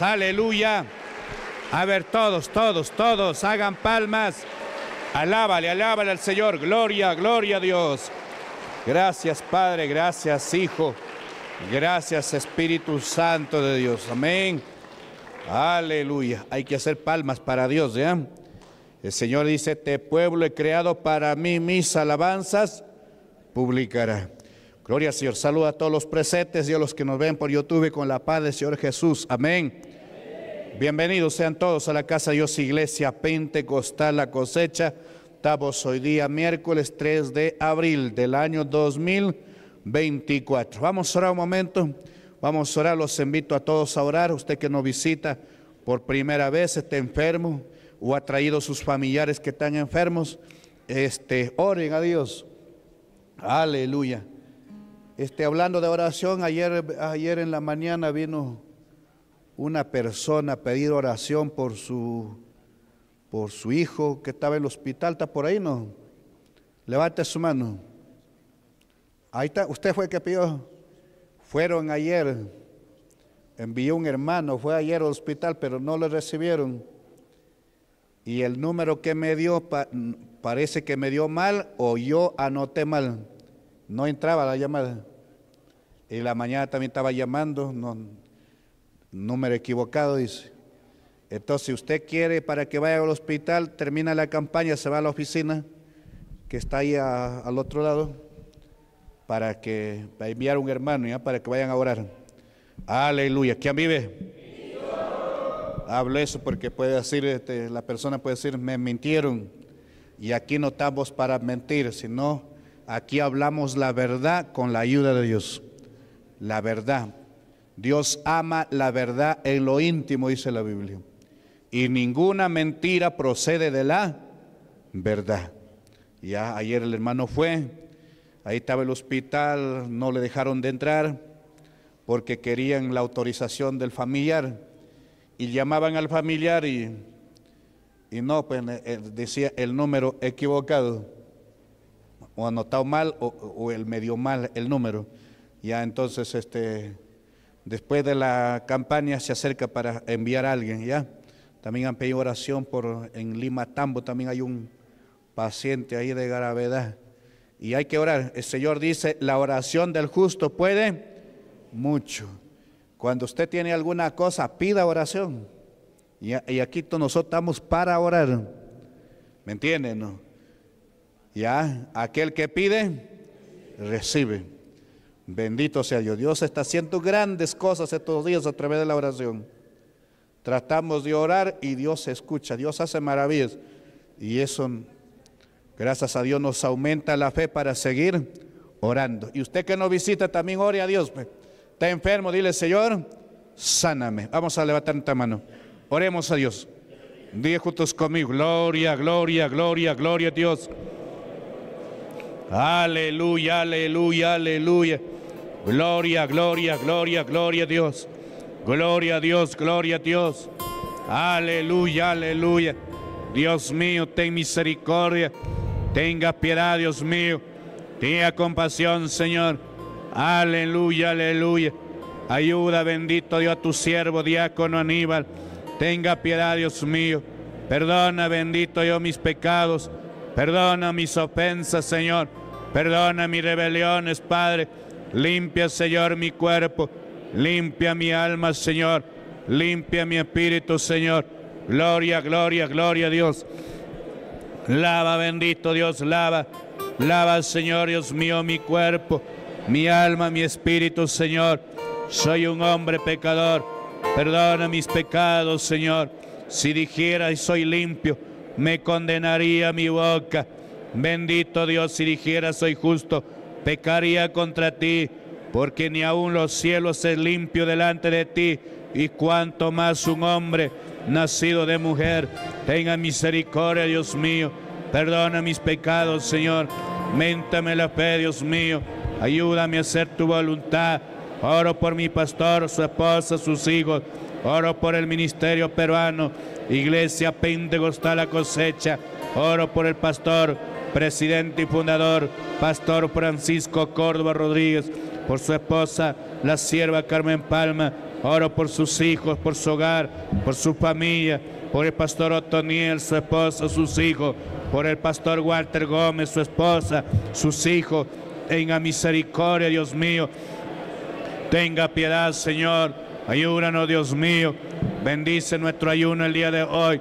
Aleluya. A ver, todos, todos, todos, hagan palmas. Alábale, alábale al Señor. Gloria, gloria a Dios. Gracias, Padre. Gracias, Hijo. Gracias, Espíritu Santo de Dios. Amén. Aleluya. Hay que hacer palmas para Dios, ¿ya? El Señor dice, este pueblo he creado para mí, mis alabanzas publicará. Gloria al Señor. Saluda a todos los presentes y a los que nos ven por YouTube con la paz del Señor Jesús. Amén. Bienvenidos sean todos a la casa de Dios Iglesia Pentecostal La Cosecha. Estamos hoy día miércoles 3 de abril del año 2024. Vamos a orar un momento. Vamos a orar. Los invito a todos a orar. Usted que nos visita por primera vez, Este enfermo o ha traído sus familiares que están enfermos, este, oren a Dios. Aleluya. Este, hablando de oración, ayer, ayer en la mañana vino una persona a pedir oración por su, por su hijo que estaba en el hospital. ¿Está por ahí, no? Levante su mano. Ahí está. ¿Usted fue el que pidió? Fueron ayer. Envió un hermano, fue ayer al hospital, pero no lo recibieron. Y el número que me dio parece que me dio mal o yo anoté mal. No entraba la llamada. Y la mañana también estaba llamando, número equivocado, dice. Entonces, si usted quiere para que vaya al hospital, termina la campaña, se va a la oficina que está ahí al otro lado, para que para enviar un hermano, ya, para que vayan a orar. Aleluya. ¿Quién vive? Hablo eso porque puede decir, este, la persona puede decir, me mintieron. Y aquí no estamos para mentir, sino aquí hablamos la verdad con la ayuda de Dios la verdad. Dios ama la verdad en lo íntimo, dice la Biblia. Y ninguna mentira procede de la verdad. Ya ayer el hermano fue, ahí estaba el hospital, no le dejaron de entrar porque querían la autorización del familiar. Y llamaban al familiar y, y no, pues eh, eh, decía el número equivocado, o anotado mal, o, o el medio mal el número. Ya entonces, este, después de la campaña se acerca para enviar a alguien, ¿ya? También han pedido oración por en Lima Tambo, también hay un paciente ahí de gravedad. Y hay que orar. El Señor dice, la oración del justo puede mucho. Cuando usted tiene alguna cosa, pida oración. Y, aquí nosotros estamos para orar. ¿Me entienden? Ya, aquel que pide, recibe. Bendito sea Dios. Dios está haciendo grandes cosas estos días a través de la oración. Tratamos de orar y Dios escucha, Dios hace maravillas. Y eso, gracias a Dios, nos aumenta la fe para seguir orando. Y usted que nos visita también ore a Dios. Pues. Está enfermo, dile Señor, sáname. Vamos a levantar nuestra mano. Oremos a Dios. dios juntos conmigo, gloria, gloria, gloria, gloria a Dios. Aleluya, aleluya, aleluya. Gloria, gloria, gloria, gloria a Dios. Gloria a Dios, gloria a Dios. Aleluya, aleluya. Dios mío, ten misericordia. Tenga piedad, Dios mío. Tenga compasión, Señor. Aleluya, aleluya. Ayuda, bendito Dios, a tu siervo, diácono Aníbal. Tenga piedad, Dios mío. Perdona, bendito Dios, mis pecados. Perdona mis ofensas, Señor. Perdona mis rebeliones, Padre. Limpia, Señor, mi cuerpo. Limpia mi alma, Señor. Limpia mi espíritu, Señor. Gloria, gloria, gloria a Dios. Lava, bendito Dios, lava. Lava, Señor, Dios mío, mi cuerpo, mi alma, mi espíritu, Señor. Soy un hombre pecador. Perdona mis pecados, Señor. Si dijera y soy limpio, me condenaría mi boca. Bendito Dios, si dijera soy justo, pecaría contra ti, porque ni aun los cielos es limpio delante de ti, y cuanto más un hombre nacido de mujer. Tenga misericordia, Dios mío. Perdona mis pecados, Señor. Méntame la fe, Dios mío. Ayúdame a hacer tu voluntad. Oro por mi pastor, su esposa, sus hijos. Oro por el ministerio peruano, Iglesia Pentecostal La Cosecha. Oro por el pastor presidente y fundador, Pastor Francisco Córdoba Rodríguez, por su esposa, la sierva Carmen Palma, oro por sus hijos, por su hogar, por su familia, por el pastor Otoniel, su esposa, sus hijos, por el pastor Walter Gómez, su esposa, sus hijos, tenga misericordia, Dios mío, tenga piedad, Señor, ayúdanos, Dios mío, bendice nuestro ayuno el día de hoy,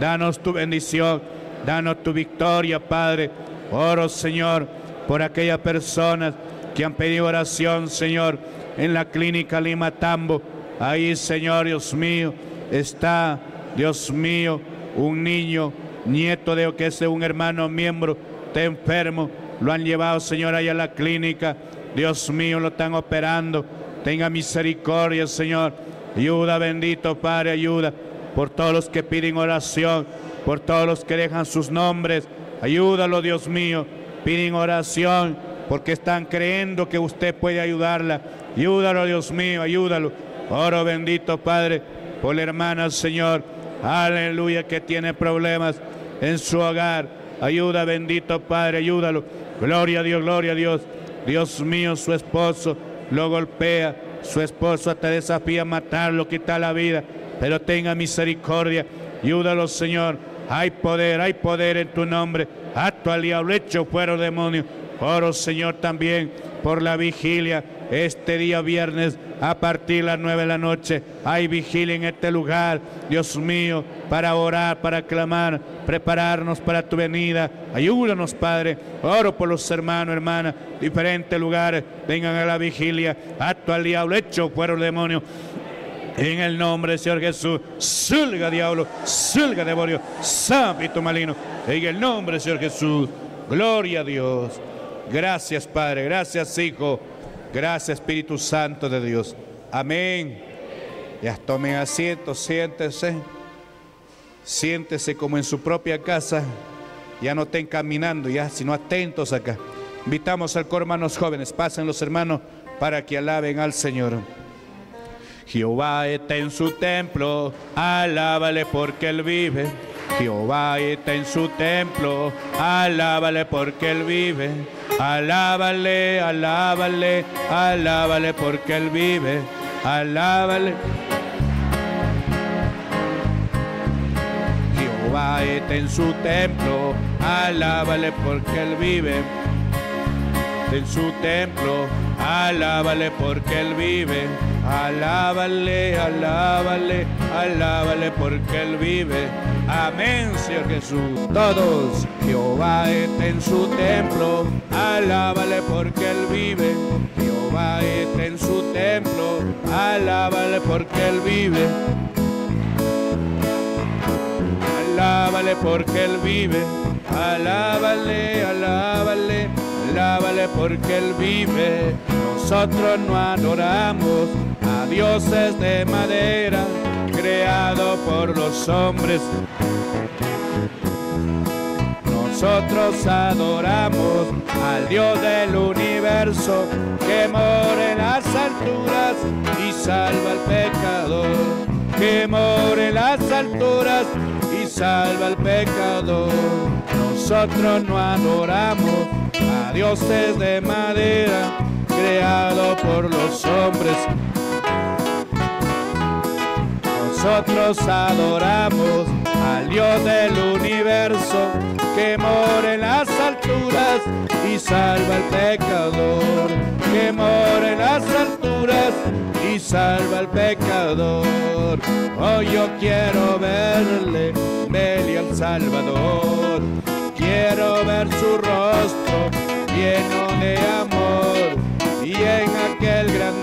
danos tu bendición Danos tu victoria, Padre. Oro, Señor, por aquellas personas que han pedido oración, Señor, en la clínica Lima Tambo. Ahí, Señor, Dios mío, está, Dios mío, un niño, nieto de que es un hermano miembro, de enfermo. Lo han llevado, Señor, allá a la clínica. Dios mío, lo están operando. Tenga misericordia, Señor. Ayuda, bendito Padre, ayuda por todos los que piden oración por todos los que dejan sus nombres. Ayúdalo, Dios mío. Piden oración porque están creyendo que usted puede ayudarla. Ayúdalo, Dios mío, ayúdalo. Oro bendito, Padre, por la hermana, Señor. Aleluya, que tiene problemas en su hogar. Ayuda, bendito Padre, ayúdalo. Gloria a Dios, gloria a Dios. Dios mío, su esposo lo golpea. Su esposo hasta desafía matarlo, quita la vida. Pero tenga misericordia. Ayúdalo, Señor. Hay poder, hay poder en tu nombre. Acto al diablo, hecho fuera demonio. Oro, Señor, también por la vigilia este día viernes a partir de las nueve de la noche. Hay vigilia en este lugar, Dios mío, para orar, para clamar, prepararnos para tu venida. Ayúdanos, Padre. Oro por los hermanos, hermanas, diferentes lugares. Vengan a la vigilia. Acto al diablo, hecho fuera el demonio. En el nombre del Señor Jesús, salga diablo, salga demonio, sábito malino. En el nombre del Señor Jesús, gloria a Dios. Gracias Padre, gracias Hijo, gracias Espíritu Santo de Dios. Amén. Ya tomen asiento, siéntese. Siéntese como en su propia casa. Ya no estén caminando, ya, sino atentos acá. Invitamos al coro hermanos jóvenes. Pasen los hermanos para que alaben al Señor. Jehová está en su templo, alábale porque él vive. Jehová está en su templo, alábale porque él vive. Alábale, alábale, alábale porque él vive. Alábale. Jehová está en su templo, alábale porque él vive. En su templo, alábale porque él vive Alábale, alábale, alábale porque Él vive. Amén, Señor Jesús. Todos, Jehová está en su templo. Alábale porque Él vive. Jehová está en su templo. Alábale porque Él vive. Alábale porque Él vive. Alábale, alábale, alábale porque Él vive. Nosotros no adoramos dioses de madera creado por los hombres. Nosotros adoramos al Dios del universo que mora en las alturas y salva al pecador. Que mora en las alturas y salva al pecador. Nosotros no adoramos a dioses de madera creado por los hombres nosotros adoramos al Dios del universo que mora en las alturas y salva al pecador, que mora en las alturas y salva al pecador. Hoy yo quiero verle, Meli al Salvador, quiero ver su rostro lleno de amor y en aquel gran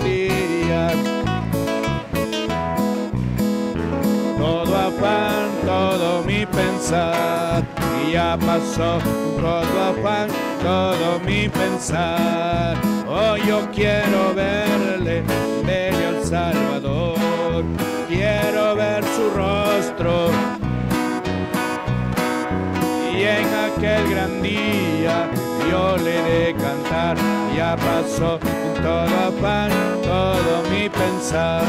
y ya pasó todo pan, todo mi pensar. Hoy oh, yo quiero verle, bello Salvador, quiero ver su rostro. Y en aquel gran día yo le de cantar, ya pasó todo pan, todo mi pensar,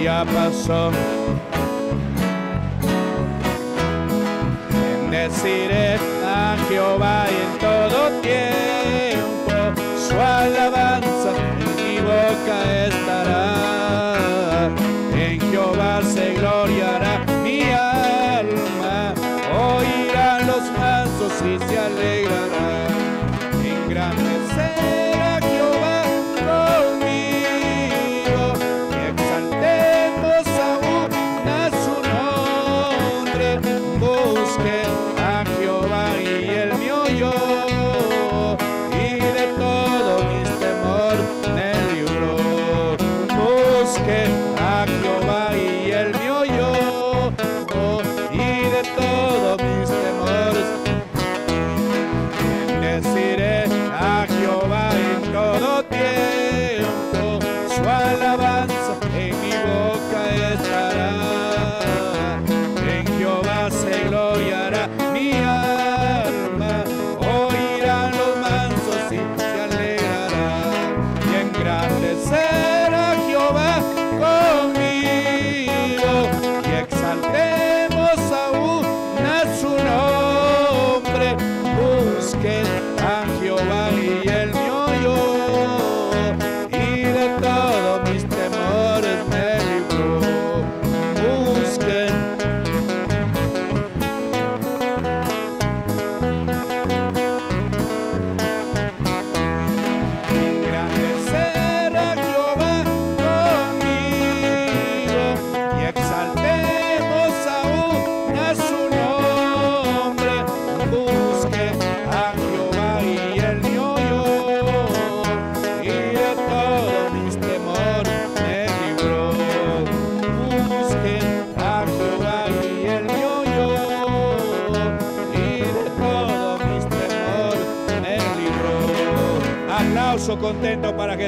y ya pasó bendeciré a Jehová y en todo tiempo su alabanza.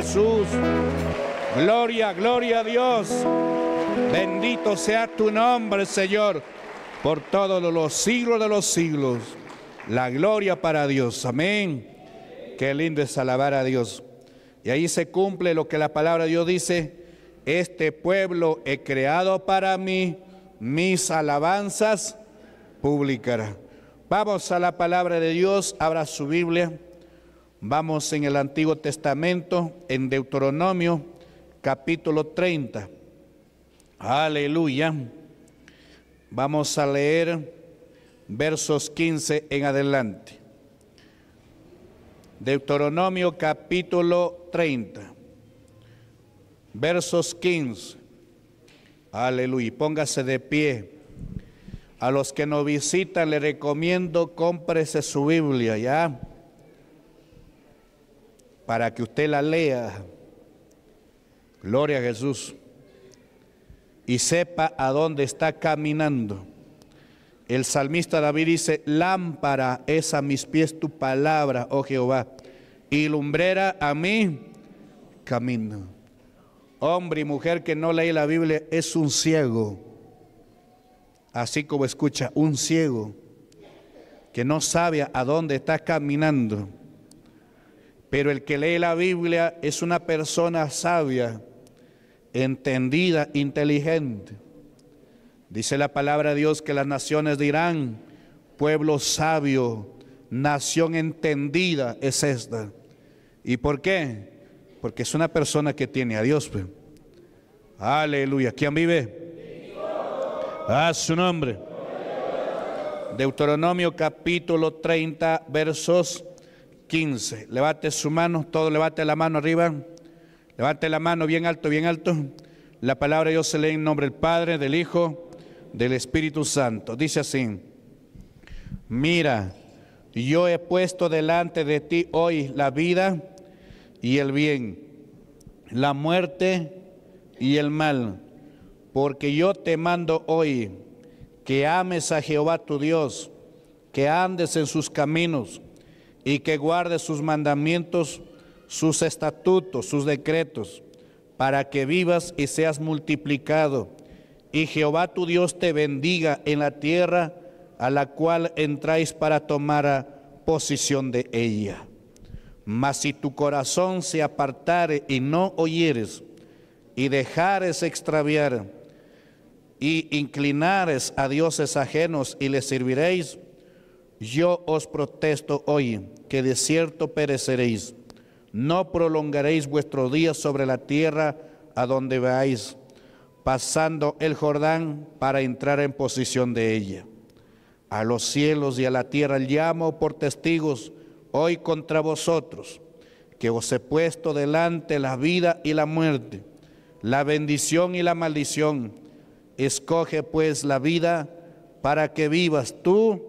Jesús. Gloria, gloria a Dios. Bendito sea tu nombre, Señor, por todos los siglos de los siglos. La gloria para Dios. Amén. Qué lindo es alabar a Dios. Y ahí se cumple lo que la palabra de Dios dice. Este pueblo he creado para mí, mis alabanzas publicará. Vamos a la palabra de Dios, abra su Biblia. Vamos en el Antiguo Testamento, en Deuteronomio capítulo 30. Aleluya. Vamos a leer versos 15 en adelante. Deuteronomio capítulo 30, versos 15. Aleluya. Póngase de pie. A los que nos visitan le recomiendo cómprese su Biblia, ¿ya? para que usted la lea. Gloria a Jesús. Y sepa a dónde está caminando. El salmista David dice, lámpara es a mis pies tu palabra, oh Jehová, y lumbrera a mí camino. Hombre y mujer que no lee la Biblia es un ciego, así como escucha, un ciego que no sabe a dónde está caminando. Pero el que lee la Biblia es una persona sabia, entendida, inteligente. Dice la palabra de Dios que las naciones dirán, pueblo sabio, nación entendida es esta. ¿Y por qué? Porque es una persona que tiene a Dios. Pues. Aleluya. ¿Quién vive? A su nombre. Deuteronomio capítulo 30, versos 15. Levante su mano, todo levante la mano arriba. Levante la mano bien alto, bien alto. La palabra de Dios se lee en nombre del Padre, del Hijo, del Espíritu Santo. Dice así, mira, yo he puesto delante de ti hoy la vida y el bien, la muerte y el mal, porque yo te mando hoy que ames a Jehová tu Dios, que andes en sus caminos y que guardes sus mandamientos, sus estatutos, sus decretos, para que vivas y seas multiplicado. Y Jehová tu Dios te bendiga en la tierra a la cual entráis para tomar posición de ella. Mas si tu corazón se apartare y no oyeres, y dejares extraviar, y inclinares a dioses ajenos y les serviréis, yo os protesto hoy que de cierto pereceréis. No prolongaréis vuestro día sobre la tierra a donde vais, pasando el Jordán para entrar en posesión de ella. A los cielos y a la tierra llamo por testigos hoy contra vosotros, que os he puesto delante la vida y la muerte, la bendición y la maldición. Escoge pues la vida para que vivas tú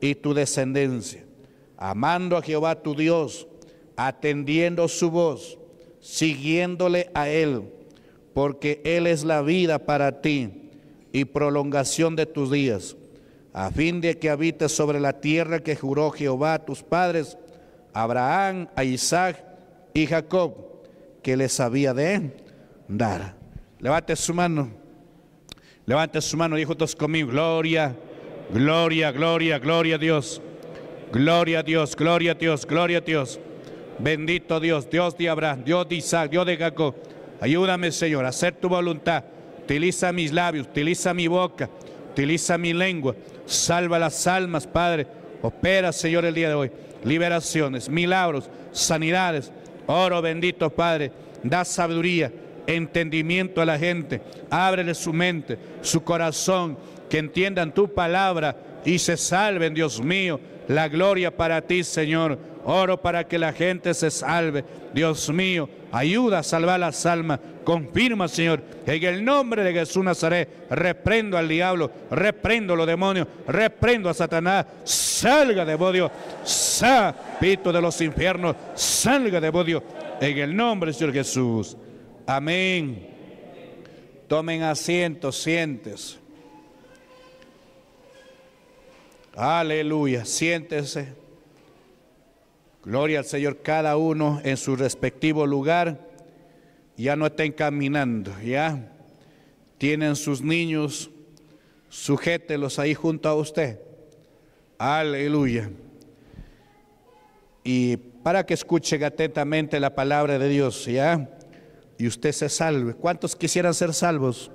y tu descendencia amando a Jehová tu Dios, atendiendo su voz, siguiéndole a Él, porque Él es la vida para ti y prolongación de tus días, a fin de que habites sobre la tierra que juró Jehová a tus padres, Abraham, a Isaac y Jacob, que les había de dar. Levante su mano, levante su mano y juntos conmigo, gloria, gloria, gloria, gloria a Dios. Gloria a Dios, gloria a Dios, gloria a Dios. Bendito Dios, Dios de Abraham, Dios de Isaac, Dios de Jacob. Ayúdame, Señor, a hacer tu voluntad. Utiliza mis labios, utiliza mi boca, utiliza mi lengua. Salva las almas, Padre. Opera, Señor, el día de hoy. Liberaciones, milagros, sanidades. Oro bendito, Padre. Da sabiduría, entendimiento a la gente. Ábrele su mente, su corazón. Que entiendan tu palabra y se salven, Dios mío la gloria para ti, Señor. Oro para que la gente se salve. Dios mío, ayuda a salvar las almas. Confirma, Señor, en el nombre de Jesús Nazaret, reprendo al diablo, reprendo a los demonios, reprendo a Satanás. Salga de Bodio. salga pito de los infiernos, salga de Bodio. En el nombre del Señor Jesús. Amén. Tomen asiento, sientes. Aleluya, siéntese. Gloria al Señor, cada uno en su respectivo lugar. Ya no estén caminando, ya. Tienen sus niños, sujételos ahí junto a usted. Aleluya. Y para que escuchen atentamente la palabra de Dios, ya. Y usted se salve. ¿Cuántos quisieran ser salvos?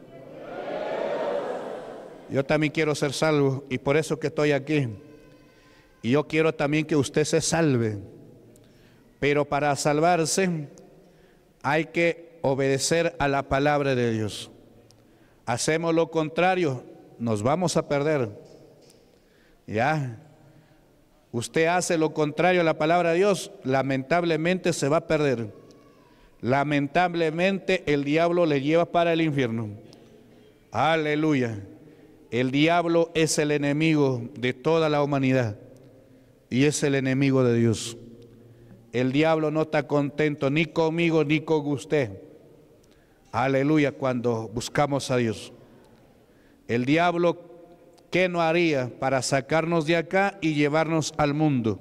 Yo también quiero ser salvo y por eso que estoy aquí. Y yo quiero también que usted se salve. Pero para salvarse hay que obedecer a la palabra de Dios. Hacemos lo contrario, nos vamos a perder. ¿Ya? Usted hace lo contrario a la palabra de Dios, lamentablemente se va a perder. Lamentablemente el diablo le lleva para el infierno. Aleluya. El diablo es el enemigo de toda la humanidad y es el enemigo de Dios. El diablo no está contento ni conmigo ni con usted. Aleluya, cuando buscamos a Dios. El diablo, ¿qué no haría para sacarnos de acá y llevarnos al mundo,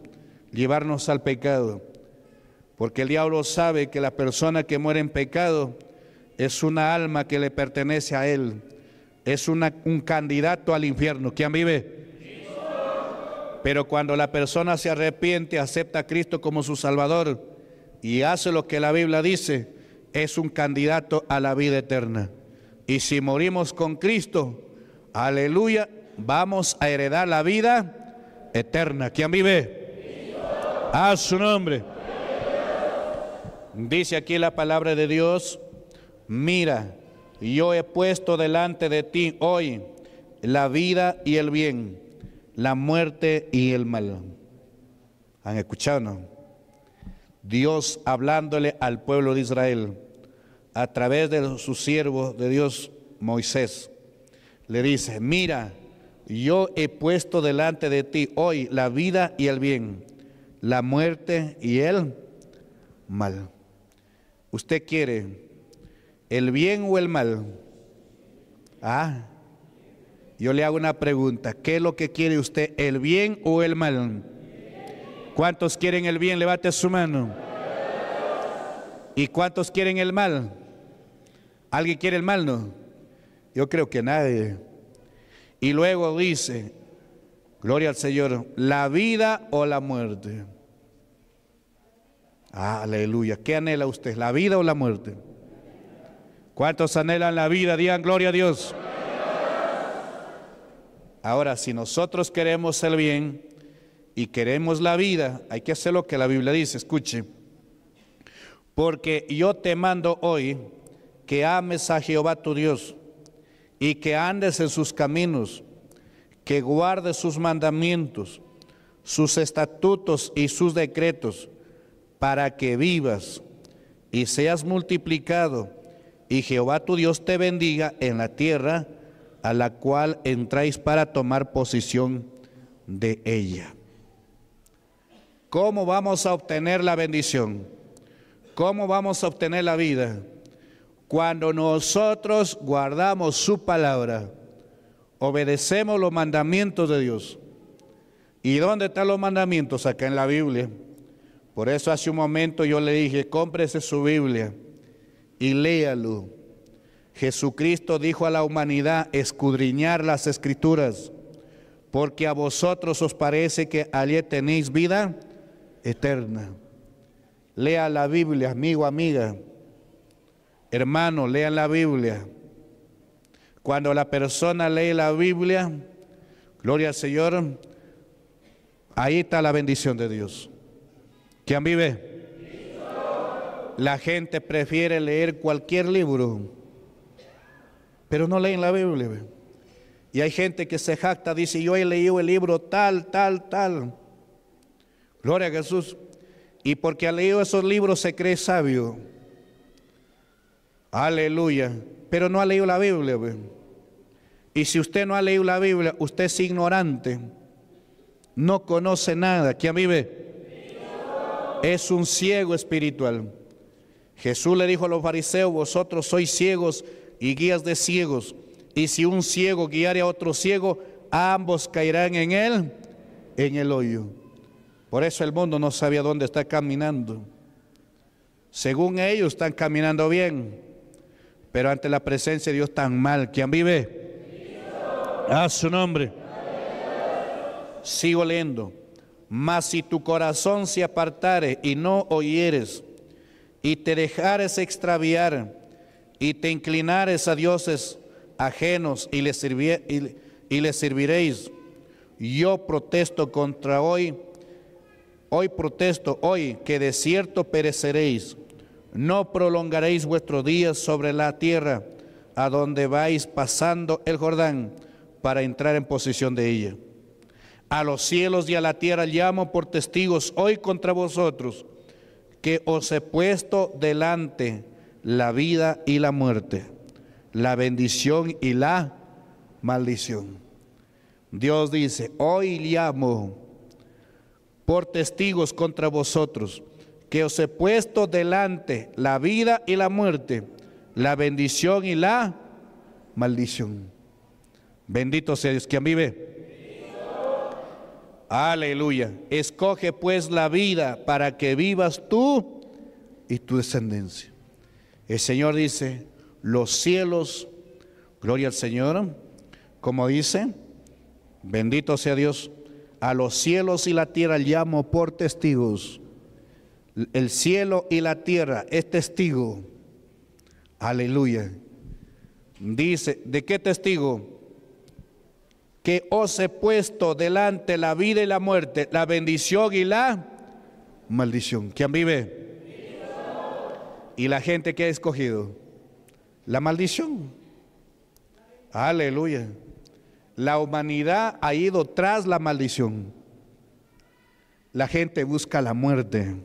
llevarnos al pecado? Porque el diablo sabe que la persona que muere en pecado es una alma que le pertenece a él es un candidato al infierno. ¿Quién vive? Pero cuando la persona se arrepiente, acepta a Cristo como su Salvador y hace lo que la Biblia dice, es un candidato a la vida eterna. Y si morimos con Cristo, aleluya, vamos a heredar la vida eterna. ¿Quién vive? A su nombre. Dice aquí la palabra de Dios, mira, yo he puesto delante de ti hoy la vida y el bien, la muerte y el mal. ¿Han escuchado? Dios hablándole al pueblo de Israel a través de su siervo de Dios, Moisés, le dice, mira, yo he puesto delante de ti hoy la vida y el bien, la muerte y el mal. Usted quiere ¿El bien o el mal? Ah, yo le hago una pregunta. ¿Qué es lo que quiere usted? ¿El bien o el mal? ¿Cuántos quieren el bien? Levante su mano. ¿Y cuántos quieren el mal? ¿Alguien quiere el mal? No. Yo creo que nadie. Y luego dice, gloria al Señor, la vida o la muerte. Ah, aleluya. ¿Qué anhela usted? ¿La vida o la muerte? ¿Cuántos anhelan la vida? Digan gloria a Dios. Ahora, si nosotros queremos el bien y queremos la vida, hay que hacer lo que la Biblia dice. Escuche, porque yo te mando hoy que ames a Jehová tu Dios y que andes en sus caminos, que guardes sus mandamientos, sus estatutos y sus decretos, para que vivas y seas multiplicado y Jehová tu Dios te bendiga en la tierra a la cual entráis para tomar posición de ella. ¿Cómo vamos a obtener la bendición? ¿Cómo vamos a obtener la vida? Cuando nosotros guardamos su palabra, obedecemos los mandamientos de Dios. ¿Y dónde están los mandamientos? Acá en la Biblia. Por eso hace un momento yo le dije, cómprese su Biblia y léalo. Jesucristo dijo a la humanidad, escudriñar las escrituras, porque a vosotros os parece que allí tenéis vida eterna. Lea la Biblia, amigo, amiga. Hermano, lean la Biblia. Cuando la persona lee la Biblia, gloria al Señor, ahí está la bendición de Dios. ¿Quién vive? La gente prefiere leer cualquier libro, pero no leen la Biblia. Y hay gente que se jacta, dice, yo he leído el libro tal, tal, tal. Gloria a Jesús. Y porque ha leído esos libros se cree sabio. Aleluya. Pero no ha leído la Biblia. Y si usted no ha leído la Biblia, usted es ignorante. No conoce nada. ¿Quién vive? Es un ciego espiritual. Jesús le dijo a los fariseos, vosotros sois ciegos y guías de ciegos, y si un ciego guiare a otro ciego, ambos caerán en él, en el hoyo. Por eso el mundo no sabía dónde está caminando. Según ellos están caminando bien, pero ante la presencia de Dios tan mal. ¿Quién vive? A su nombre. Sigo leyendo. Mas si tu corazón se apartare y no oyeres, y te dejares extraviar y te inclinares a dioses ajenos y le y, serviréis. Yo protesto contra hoy, hoy protesto hoy que de cierto pereceréis. No prolongaréis vuestros días sobre la tierra a donde vais pasando el Jordán para entrar en posesión de ella. A los cielos y a la tierra llamo por testigos hoy contra vosotros que os he puesto delante la vida y la muerte, la bendición y la maldición. Dios dice, hoy llamo por testigos contra vosotros, que os he puesto delante la vida y la muerte, la bendición y la maldición. Bendito sea Dios, quien vive. Aleluya. Escoge pues la vida para que vivas tú y tu descendencia. El Señor dice, los cielos, gloria al Señor, como dice, bendito sea Dios, a los cielos y la tierra llamo por testigos. El cielo y la tierra es testigo. Aleluya. Dice, ¿de qué testigo? que os he puesto delante la vida y la muerte, la bendición y la maldición. ¿Quién vive? Y la gente que ha escogido, la maldición. Aleluya. La humanidad ha ido tras la maldición. La gente busca la muerte.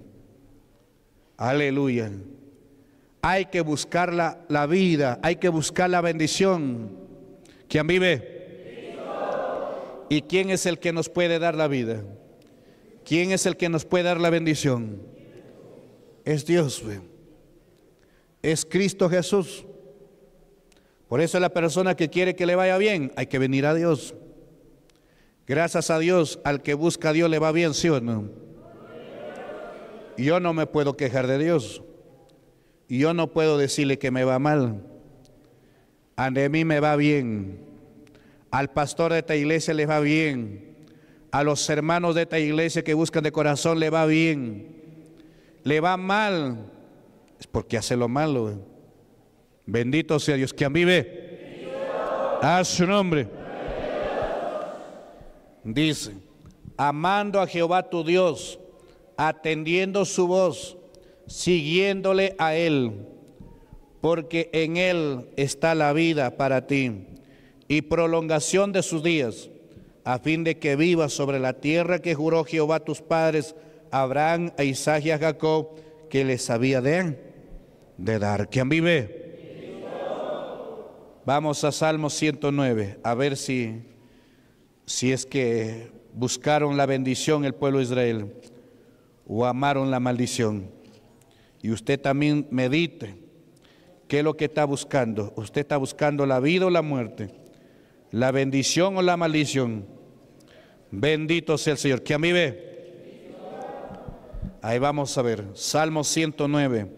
Aleluya. Hay que buscar la, vida, hay que buscar la bendición. ¿Quién vive? ¿Y quién es el que nos puede dar la vida? ¿Quién es el que nos puede dar la bendición? Es Dios. Es Cristo Jesús. Por eso la persona que quiere que le vaya bien, hay que venir a Dios. Gracias a Dios, al que busca a Dios le va bien, ¿sí o no? Yo no me puedo quejar de Dios. Yo no puedo decirle que me va mal. A mí me va bien al pastor de esta iglesia le va bien. A los hermanos de esta iglesia que buscan de corazón le va bien. Le va mal. Es porque hace lo malo. Bendito sea Dios. Quien vive. A su nombre. Dice, amando a Jehová tu Dios, atendiendo su voz, siguiéndole a Él, porque en Él está la vida para ti y prolongación de sus días, a fin de que viva sobre la tierra que juró Jehová a tus padres, Abraham, a Isaac y a Jacob, que les había de, de dar. ¿Quién vive? Vamos a Salmo 109, a ver si, si es que buscaron la bendición el pueblo de Israel o amaron la maldición. Y usted también medite qué es lo que está buscando. Usted está buscando la vida o la muerte la bendición o la maldición. Bendito sea el Señor. Que a mí ve. Ahí vamos a ver. Salmo 109.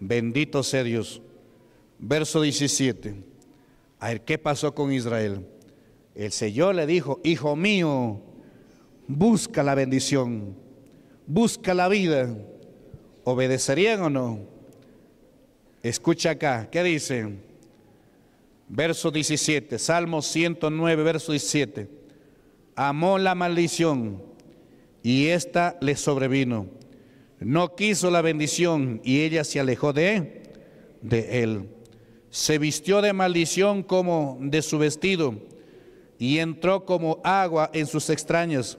Bendito sea Dios. Verso 17. A ver, ¿qué pasó con Israel? El Señor le dijo, hijo mío, busca la bendición, busca la vida. ¿Obedecerían o no? Escucha acá, ¿qué dice? verso 17, Salmo 109, verso 17. Amó la maldición y ésta le sobrevino. No quiso la bendición y ella se alejó de, él. Se vistió de maldición como de su vestido y entró como agua en sus extrañas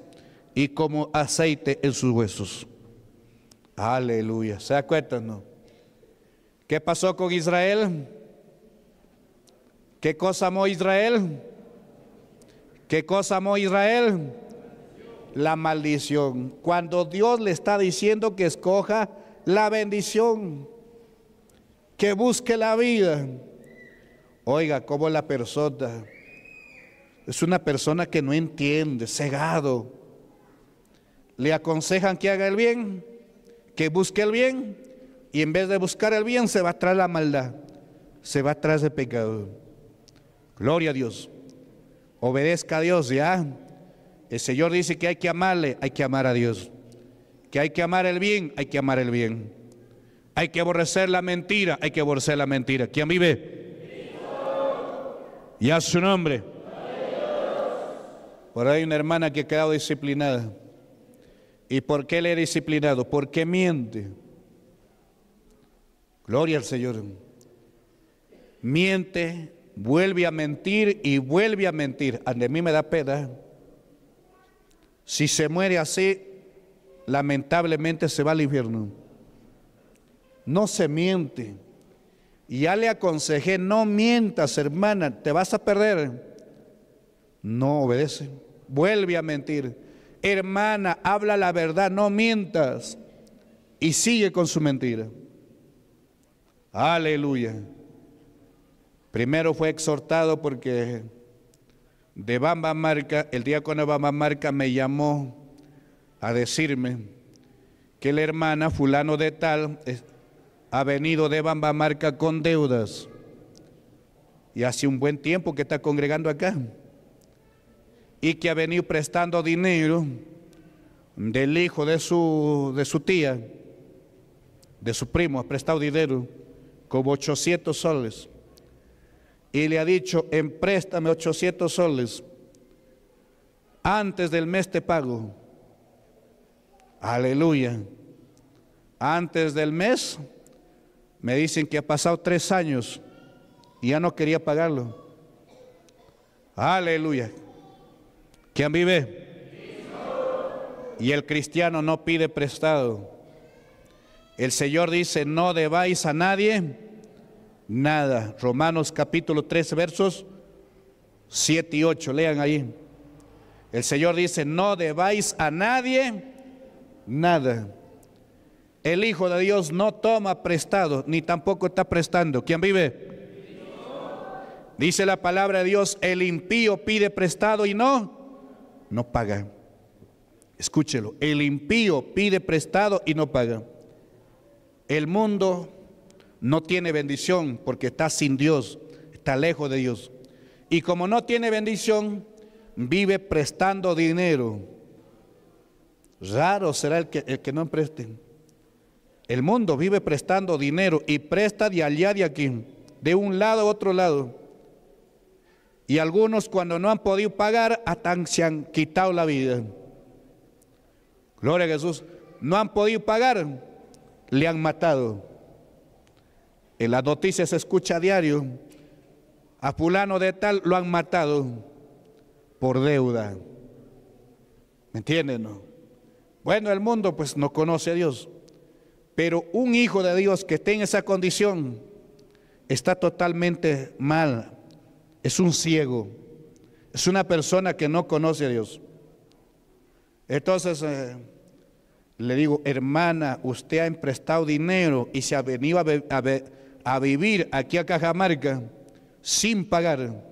y como aceite en sus huesos. Aleluya. ¿Se acuerdan? ¿Qué pasó con Israel? ¿Qué cosa amó Israel? ¿Qué cosa amó Israel? La maldición. Cuando Dios le está diciendo que escoja la bendición, que busque la vida. Oiga, como la persona es una persona que no entiende, cegado. Le aconsejan que haga el bien, que busque el bien, y en vez de buscar el bien se va atrás la maldad, se va atrás el pecado. Gloria a Dios. Obedezca a Dios, ¿ya? El Señor dice que hay que amarle, hay que amar a Dios. Que hay que amar el bien, hay que amar el bien. Hay que aborrecer la mentira, hay que aborrecer la mentira. ¿Quién vive? Y a su nombre. Por ahí hay una hermana que ha quedado disciplinada. ¿Y por qué le he disciplinado? Porque miente. Gloria al Señor. Miente vuelve a mentir y vuelve a mentir. Ante mí me da pena. Si se muere así, lamentablemente se va al infierno. No se miente. Y ya le aconsejé, no mientas, hermana, te vas a perder. No obedece. Vuelve a mentir. Hermana, habla la verdad, no mientas. Y sigue con su mentira. Aleluya. Primero fue exhortado porque de Bamba Marca, el diácono Bamba Marca me llamó a decirme que la hermana fulano de tal ha venido de Bamba Marca con deudas y hace un buen tiempo que está congregando acá y que ha venido prestando dinero del hijo de su, de su tía, de su primo, ha prestado dinero como 800 soles y le ha dicho, empréstame 800 soles, antes del mes te pago. Aleluya. Antes del mes, me dicen que ha pasado tres años y ya no quería pagarlo. Aleluya. ¿Quién vive? Y el cristiano no pide prestado. El Señor dice, no debáis a nadie nada. Romanos capítulo 13, versos 7 y 8, lean ahí. El Señor dice, no debáis a nadie nada. El Hijo de Dios no toma prestado, ni tampoco está prestando. ¿Quién vive? Dice la palabra de Dios, el impío pide prestado y no, no paga. Escúchelo, el impío pide prestado y no paga. El mundo no tiene bendición porque está sin Dios, está lejos de Dios. Y como no tiene bendición, vive prestando dinero. Raro será el que, el que no preste. El mundo vive prestando dinero y presta de allá de aquí, de un lado a otro lado. Y algunos cuando no han podido pagar, hasta se han quitado la vida. Gloria a Jesús. No han podido pagar, le han matado. La las noticias se escucha a diario, a fulano de tal lo han matado por deuda. ¿Me entienden? Bueno, el mundo pues no conoce a Dios, pero un hijo de Dios que esté en esa condición está totalmente mal, es un ciego, es una persona que no conoce a Dios. Entonces eh, le digo, hermana, usted ha emprestado dinero y se ha venido a, ver a vivir aquí a Cajamarca sin pagar.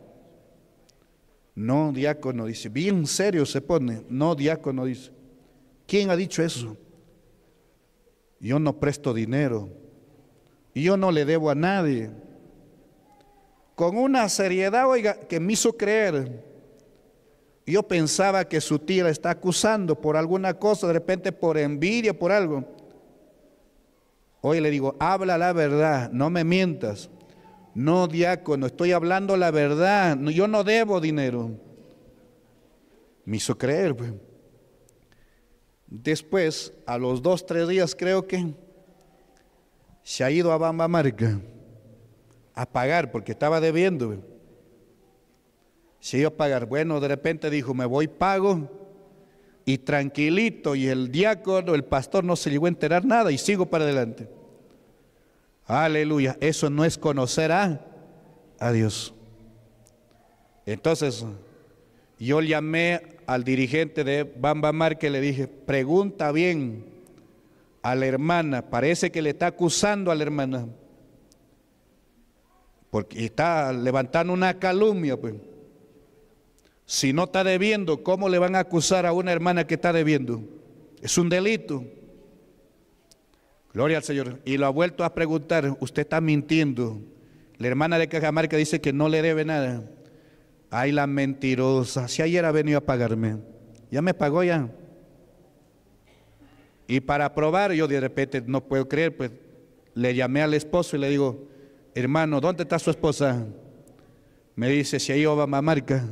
No, diácono dice, bien serio se pone. No, diácono dice, ¿quién ha dicho eso? Yo no presto dinero, yo no le debo a nadie. Con una seriedad, oiga, que me hizo creer. Yo pensaba que su tía está acusando por alguna cosa, de repente por envidia, por algo. Hoy le digo, habla la verdad, no me mientas. No, diácono, estoy hablando la verdad. yo no debo dinero. Me hizo creer. Pues. Después, a los dos, tres días creo que, se ha ido a Bambamarca a pagar porque estaba debiendo. Se iba a pagar. Bueno, de repente dijo, me voy, pago y tranquilito y el diácono, el pastor no se llegó a enterar nada y sigo para adelante. Aleluya, eso no es conocer a, Dios. Entonces, yo llamé al dirigente de Bamba que le dije, pregunta bien a la hermana, parece que le está acusando a la hermana, porque está levantando una calumnia, pues. Si no está debiendo, ¿cómo le van a acusar a una hermana que está debiendo? Es un delito. Gloria al Señor. Y lo ha vuelto a preguntar, usted está mintiendo. La hermana de Cajamarca dice que no le debe nada. Ay, la mentirosa. Si ayer ha venido a pagarme, ya me pagó ya. Y para probar, yo de repente no puedo creer, pues le llamé al esposo y le digo, hermano, ¿dónde está su esposa? Me dice, si ahí va Mamarca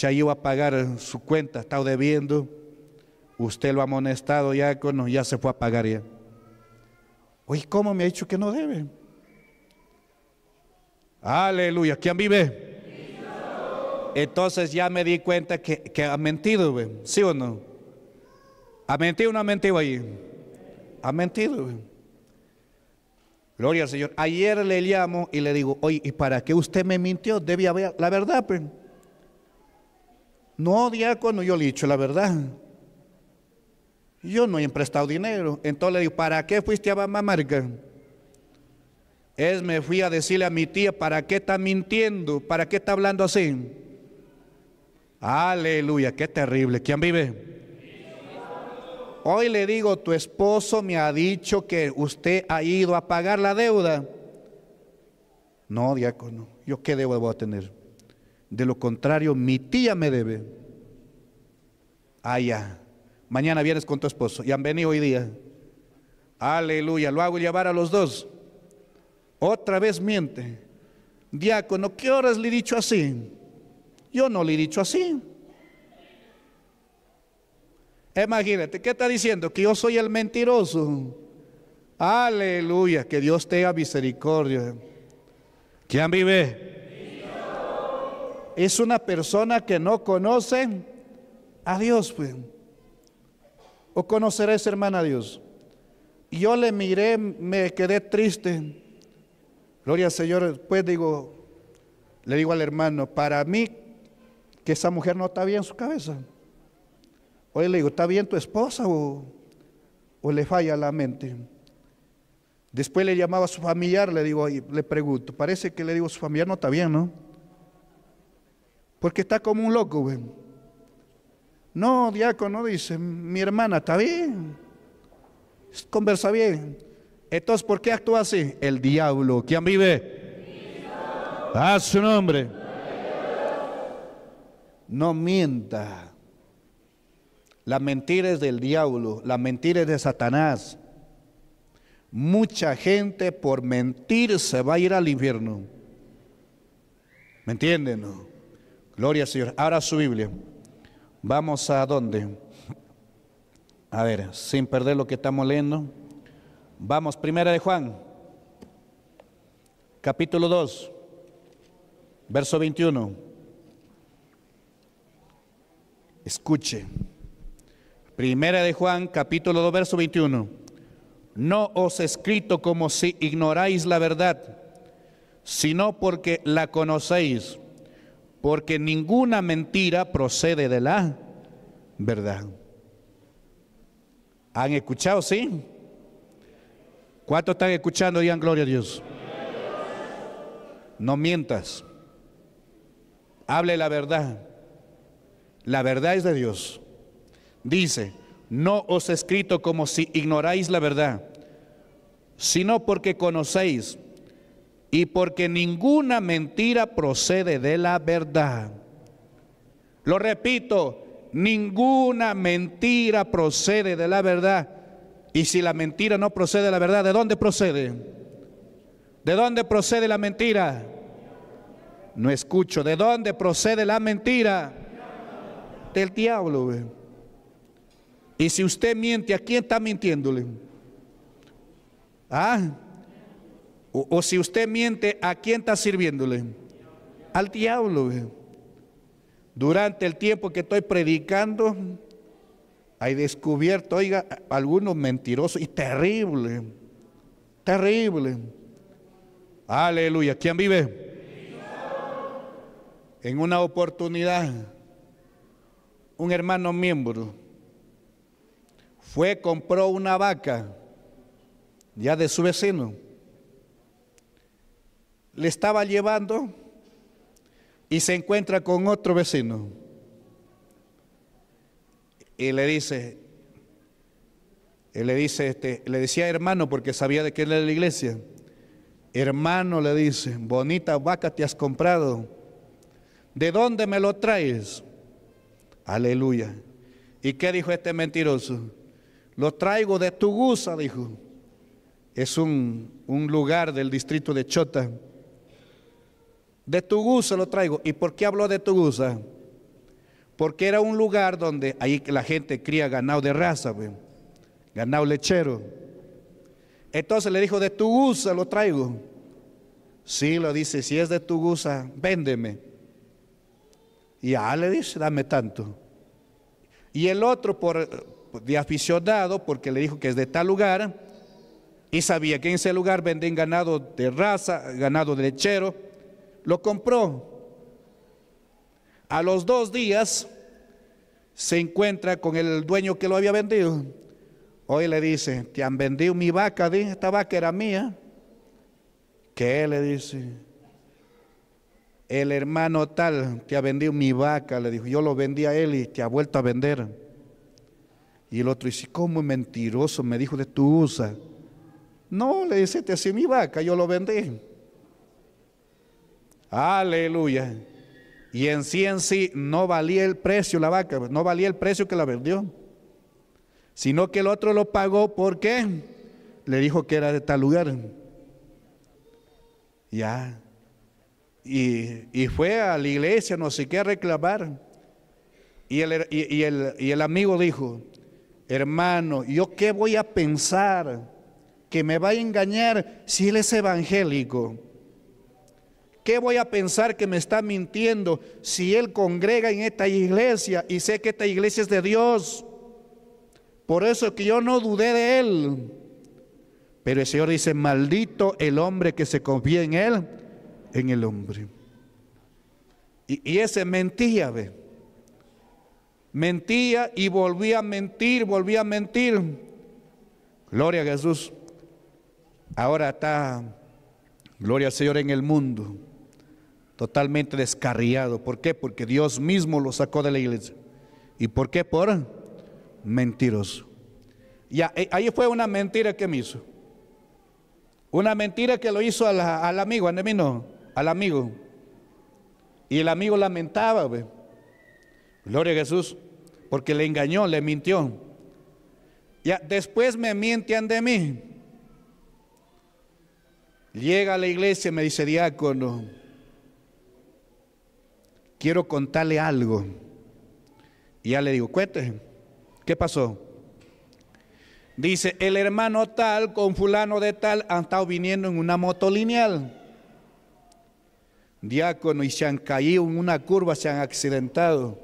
ya iba a pagar su cuenta, está debiendo, usted lo ha amonestado, ya, ya se fue a pagar ya. Oye, ¿cómo me ha dicho que no debe? Aleluya, ¿quién vive? Entonces ya me di cuenta que, ha mentido, ¿sí o no? ¿Ha mentido o no ha mentido ahí? Ha mentido, Gloria al Señor. Ayer le llamo y le digo, oye, ¿y para qué usted me mintió? Debía haber la verdad, pues. No, diácono, yo le he dicho la verdad. Yo no he prestado dinero. Entonces le digo, ¿para qué fuiste a Bamamarca? Es, me fui a decirle a mi tía, ¿para qué está mintiendo? ¿Para qué está hablando así? Aleluya, qué terrible. ¿Quién vive? Hoy le digo, tu esposo me ha dicho que usted ha ido a pagar la deuda. No, diácono, ¿yo qué deuda voy a tener? De lo contrario, mi tía me debe. Ah, ya. Mañana vienes con tu esposo. Y han venido hoy día. Aleluya. Lo hago llevar a los dos. Otra vez miente. Diácono, ¿qué horas le he dicho así? Yo no le he dicho así. Imagínate, ¿qué está diciendo? Que yo soy el mentiroso. Aleluya, que Dios tenga misericordia. ¿Quién vive? es una persona que no conoce a Dios. Pues. ¿O conocerá esa hermana a Dios? Y yo le miré, me quedé triste. Gloria al Señor. Después pues digo, le digo al hermano, para mí que esa mujer no está bien en su cabeza. O le digo, ¿está bien tu esposa o, le falla la mente? Después le llamaba a su familiar, le digo, le pregunto, parece que le digo, su familiar no está bien, ¿no? Porque está como un loco, güey. No, ¿no? dice, mi hermana, está bien. Conversa bien. Entonces, ¿por qué actúa así? El diablo. ¿Quién vive? A ah, su nombre. No mienta. La mentira es del diablo, la mentira es de Satanás. Mucha gente por mentir se va a ir al infierno. ¿Me entienden? No? Gloria al Señor. Ahora su Biblia. Vamos a dónde? A ver, sin perder lo que estamos leyendo. Vamos, primera de Juan, capítulo 2, verso 21. Escuche. Primera de Juan, capítulo 2, verso 21. No os he escrito como si ignoráis la verdad, sino porque la conocéis porque ninguna mentira procede de la verdad. ¿Han escuchado, sí? ¿Cuántos están escuchando? Digan gloria a Dios. No mientas. Hable la verdad. La verdad es de Dios. Dice, no os he escrito como si ignoráis la verdad, sino porque conocéis y porque ninguna mentira procede de la verdad. Lo repito, ninguna mentira procede de la verdad. Y si la mentira no procede de la verdad, ¿de dónde procede? ¿De dónde procede la mentira? No escucho. ¿De dónde procede la mentira? Del diablo. Y si usted miente, ¿a quién está mintiéndole? ¿Ah? O, si usted miente, ¿a quién está sirviéndole? Al diablo. Durante el tiempo que estoy predicando, hay descubierto, oiga, algunos mentirosos y terrible, terrible. Aleluya. ¿Quién vive? En una oportunidad, un hermano miembro fue, compró una vaca ya de su vecino le estaba llevando y se encuentra con otro vecino. Y le dice, le dice, este, le decía hermano porque sabía de qué era la iglesia. Hermano le dice, bonita vaca te has comprado. ¿De dónde me lo traes? Aleluya. ¿Y qué dijo este mentiroso? Lo traigo de Tugusa, dijo. Es un, un lugar del distrito de Chota de Tugusa lo traigo. ¿Y por qué habló de gusa? Porque era un lugar donde ahí la gente cría ganado de raza, güey. ganado lechero. Entonces le dijo, de tu Tugusa lo traigo. Sí, lo dice, si es de Tugusa, véndeme. Y a le dice, dame tanto. Y el otro, por, de aficionado, porque le dijo que es de tal lugar, y sabía que en ese lugar venden ganado de raza, ganado de lechero lo compró. A los dos días se encuentra con el dueño que lo había vendido. Hoy le dice, te han vendido mi vaca, esta vaca era mía. ¿Qué le dice? El hermano tal te ha vendido mi vaca, le dijo, yo lo vendí a él y te ha vuelto a vender. Y el otro dice, ¿cómo mentiroso? Me dijo de tu usa. No, le dice, te hacía mi vaca, yo lo vendí. Aleluya. Y en sí en sí no valía el precio la vaca, no valía el precio que la vendió, sino que el otro lo pagó porque le dijo que era de tal lugar. Ya. Y, fue a la iglesia, no sé qué, a reclamar. Y el, y, el, y el amigo dijo, hermano, ¿yo qué voy a pensar? Que me va a engañar si él es evangélico. ¿Qué voy a pensar que me está mintiendo si él congrega en esta iglesia y sé que esta iglesia es de Dios? Por eso que yo no dudé de él. Pero el Señor dice, maldito el hombre que se confía en él, en el hombre. Y, ese mentía, ve. Mentía y volvía a mentir, volvía a mentir. Gloria a Jesús. Ahora está, gloria al Señor en el mundo totalmente descarriado. ¿Por qué? Porque Dios mismo lo sacó de la iglesia. ¿Y por qué? Por mentiroso. Y eh, ahí fue una mentira que me hizo. Una mentira que lo hizo al, al amigo, al amigo. Y el amigo lamentaba, Gloria a Jesús, porque le engañó, le mintió. Ya después me mienten de mí. Llega a la iglesia y me dice, diácono, quiero contarle algo. Y ya le digo, cuéntese, ¿qué pasó? Dice, el hermano tal con fulano de tal han estado viniendo en una moto lineal. Diácono, y se han caído en una curva, se han accidentado.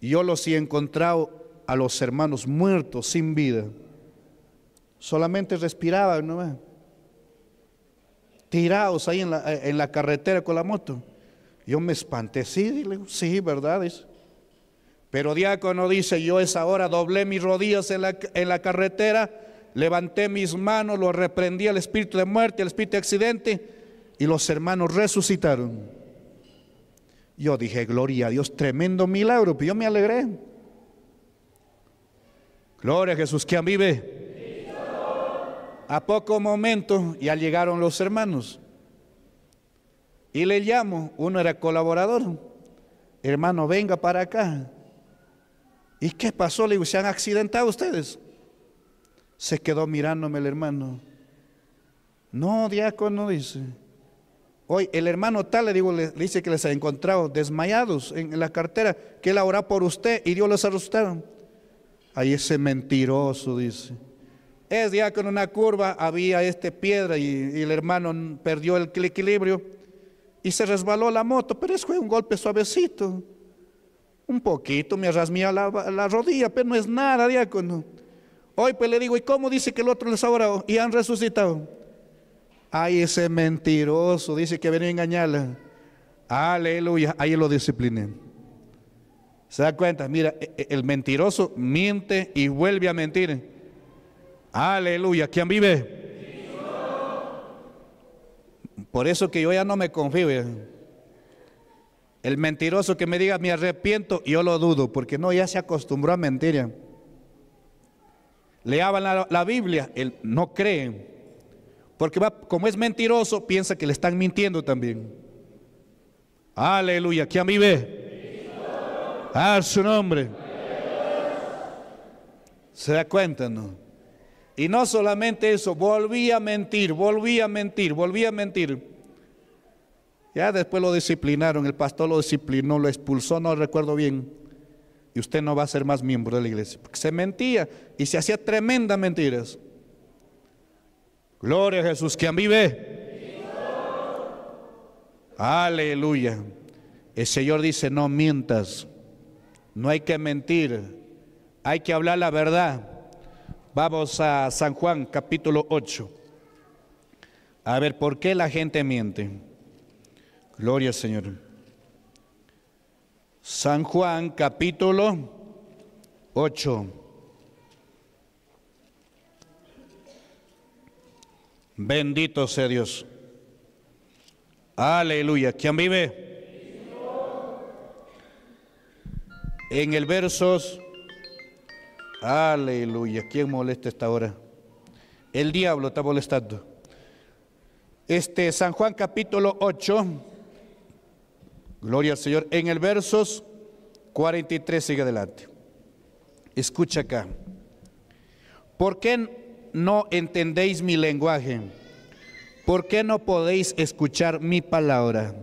yo los he encontrado a los hermanos muertos, sin vida. Solamente respiraban, ¿no? Tirados ahí en la carretera con la moto. Yo me espanté, sí, le sí, ¿verdad? Pero diácono dice, yo esa hora doblé mis rodillas en la, en la carretera, levanté mis manos, lo reprendí al espíritu de muerte, al espíritu de accidente, y los hermanos resucitaron. Yo dije, gloria a Dios, tremendo milagro, pero yo me alegré. Gloria a Jesús, ¿quién vive? A poco momento ya llegaron los hermanos. Y le llamo, uno era colaborador, hermano, venga para acá. ¿Y qué pasó? Le digo, ¿se han accidentado ustedes? Se quedó mirándome el hermano. No, diácono, dice. Hoy el hermano tal le digo, le, dice que les ha encontrado desmayados en, la cartera, que él hora por usted y Dios los arrestaron. Ahí ese mentiroso dice. Es diácono una curva, había este piedra y el hermano perdió el equilibrio y se resbaló la moto, pero eso fue un golpe suavecito. Un poquito me arrasmía la, rodilla, pero no es nada, diácono. Hoy pues le digo, ¿y cómo dice que el otro les ha orado y han resucitado? Ay, ese mentiroso, dice que venía a engañarla. Aleluya, ahí lo discipliné. ¿Se da cuenta? Mira, e, e, el mentiroso miente y vuelve a mentir. Aleluya, ¿quién vive? Por eso que yo ya no me confío. El mentiroso que me diga me arrepiento, yo lo dudo, porque no, ya se acostumbró a mentir. Leaban la, Biblia, él no cree, porque va, como es mentiroso, piensa que le están mintiendo también. Aleluya, mí ve. A su nombre. ¿Se da cuenta, no? Y no solamente eso, volvía a mentir, volvía a mentir, volvía a mentir. Ya después lo disciplinaron, el pastor lo disciplinó, lo expulsó, no recuerdo bien. Y usted no va a ser más miembro de la iglesia. Porque se mentía y se hacía tremendas mentiras. Gloria a Jesús, quien vive. Aleluya. El Señor dice, no mientas, no hay que mentir, hay que hablar la verdad. Vamos a San Juan capítulo 8. A ver, ¿por qué la gente miente? Gloria al Señor. San Juan capítulo 8. Bendito sea Dios. Aleluya. ¿Quién vive? En el versos Aleluya. ¿Quién molesta esta hora? El diablo está molestando. Este San Juan capítulo 8. Gloria al Señor. En el versos 43 sigue adelante. Escucha acá. ¿Por qué no entendéis mi lenguaje? ¿Por qué no podéis escuchar mi palabra?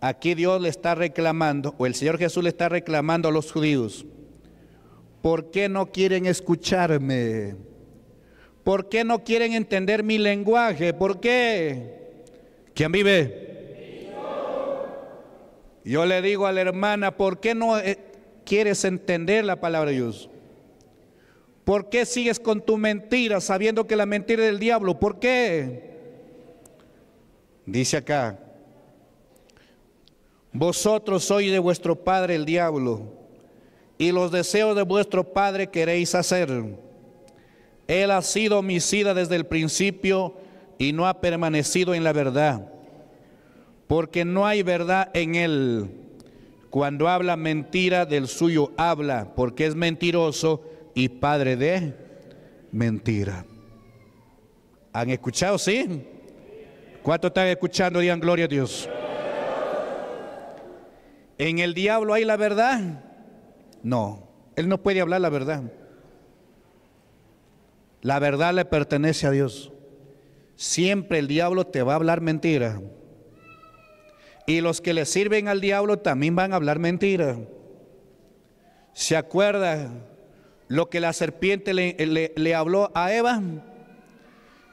Aquí Dios le está reclamando, o el Señor Jesús le está reclamando a los judíos. ¿Por qué no quieren escucharme? ¿Por qué no quieren entender mi lenguaje? ¿Por qué? ¿Quién vive? Yo le digo a la hermana, ¿por qué no eh, quieres entender la palabra de Dios? ¿Por qué sigues con tu mentira sabiendo que la mentira es del diablo? ¿Por qué? Dice acá, vosotros sois de vuestro padre el diablo y los deseos de vuestro padre queréis hacer. Él ha sido homicida desde el principio y no ha permanecido en la verdad, porque no hay verdad en él. Cuando habla mentira, del suyo habla, porque es mentiroso y padre de mentira. ¿Han escuchado, sí? ¿Cuánto están escuchando? Digan gloria a Dios. En el diablo hay la verdad no, él no puede hablar la verdad. La verdad le pertenece a Dios. Siempre el diablo te va a hablar mentira. Y los que le sirven al diablo también van a hablar mentira. ¿Se acuerda lo que la serpiente le, le, habló a Eva?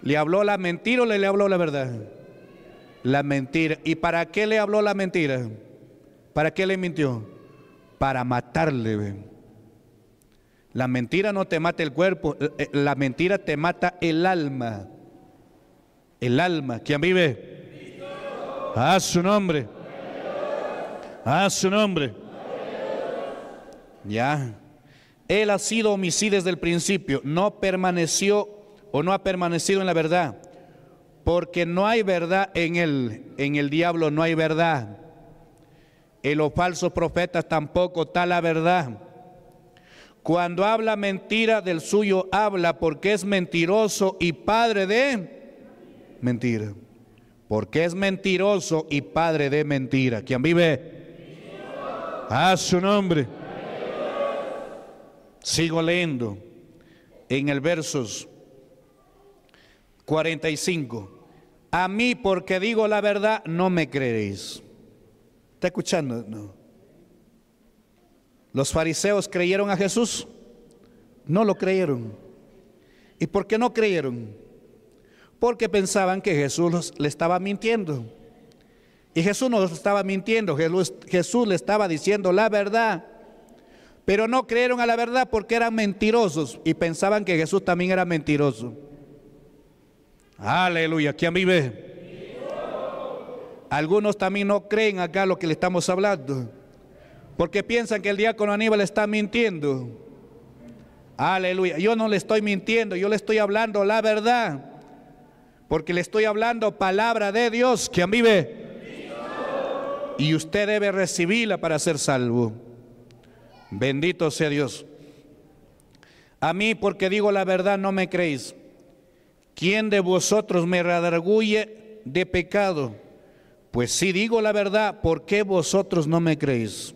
¿Le habló la mentira o le, le habló la verdad? La mentira. ¿Y para qué le habló la mentira? ¿Para qué le mintió? para matarle. La mentira no te mata el cuerpo, eh, eh, la mentira te mata el alma. El alma, ¿quién vive? A su nombre. A su nombre. Ya. Él ha sido homicida desde el principio, no permaneció o no ha permanecido en la verdad, porque no hay verdad en él, en el diablo no hay verdad y los falsos profetas tampoco está la verdad. Cuando habla mentira del suyo habla porque es mentiroso y padre de mentira. Porque es mentiroso y padre de mentira. ¿Quién vive a su nombre. Sigo leyendo en el versos 45. A mí porque digo la verdad no me creéis escuchando? ¿Los fariseos creyeron a Jesús? No lo creyeron. ¿Y por qué no creyeron? Porque pensaban que Jesús le estaba mintiendo. Y Jesús no estaba mintiendo, Jesús, le estaba diciendo la verdad. Pero no creyeron a la verdad porque eran mentirosos y pensaban que Jesús también era mentiroso. Aleluya, a mí ve. Algunos también no creen acá lo que le estamos hablando, porque piensan que el diácono Aníbal está mintiendo. Aleluya, yo no le estoy mintiendo, yo le estoy hablando la verdad, porque le estoy hablando palabra de Dios, que vive. Y usted debe recibirla para ser salvo. Bendito sea Dios. A mí, porque digo la verdad, no me creéis. ¿Quién de vosotros me redarguye de pecado? Pues si digo la verdad, ¿por qué vosotros no me creéis?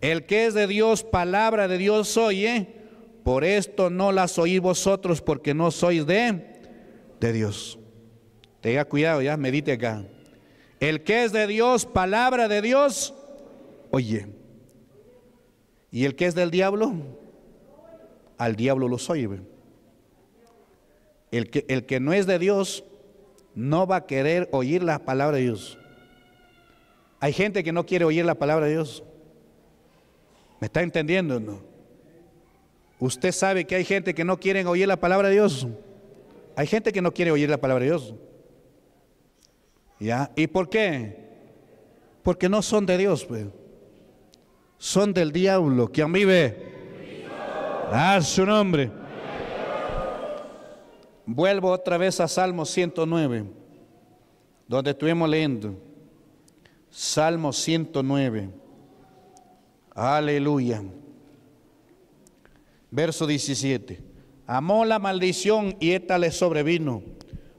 El que es de Dios, palabra de Dios oye, ¿eh? por esto no las oís vosotros, porque no sois de, de Dios. Tenga cuidado, ya medite acá. El que es de Dios, palabra de Dios, oye. ¿Y el que es del diablo? Al diablo los oye. El que, el que no es de Dios, no va a querer oír la palabra de Dios. Hay gente que no quiere oír la palabra de Dios. ¿Me está entendiendo? No? Usted sabe que hay gente que no quiere oír la palabra de Dios. Hay gente que no quiere oír la palabra de Dios. ¿Ya? ¿Y por qué? Porque no son de Dios, pues. son del diablo, ¿Quién vive. A ah, su nombre. Vuelvo otra vez a Salmo 109, donde estuvimos leyendo. Salmo 109. Aleluya. Verso 17. Amó la maldición y ésta le sobrevino.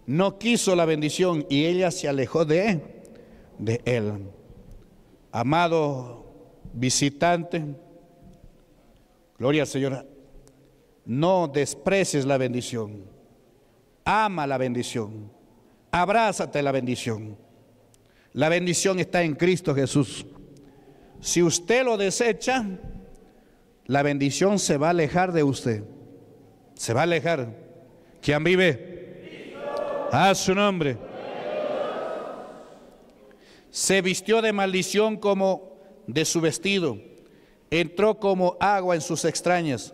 No quiso la bendición y ella se alejó de, de él. Amado visitante, gloria al Señor, no desprecies la bendición. Ama la bendición. Abrázate la bendición. La bendición está en Cristo Jesús. Si usted lo desecha, la bendición se va a alejar de usted. Se va a alejar. ¿Quién vive? A su nombre. Se vistió de maldición como de su vestido. Entró como agua en sus extrañas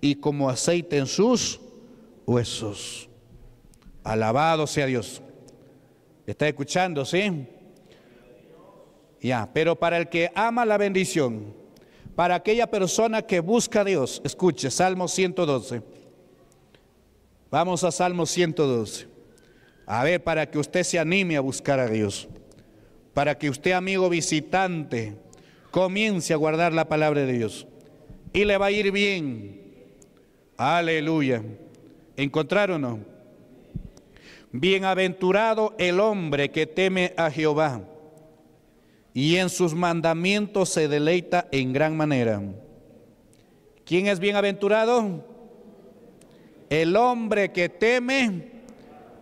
y como aceite en sus huesos. Alabado sea Dios. ¿Está escuchando, sí? Ya, pero para el que ama la bendición, para aquella persona que busca a Dios, escuche, Salmo 112. Vamos a Salmo 112. A ver, para que usted se anime a buscar a Dios, para que usted, amigo visitante, comience a guardar la palabra de Dios. Y le va a ir bien. Aleluya. ¿Encontraron o no? bienaventurado el hombre que teme a Jehová y en sus mandamientos se deleita en gran manera. ¿Quién es bienaventurado? El hombre que teme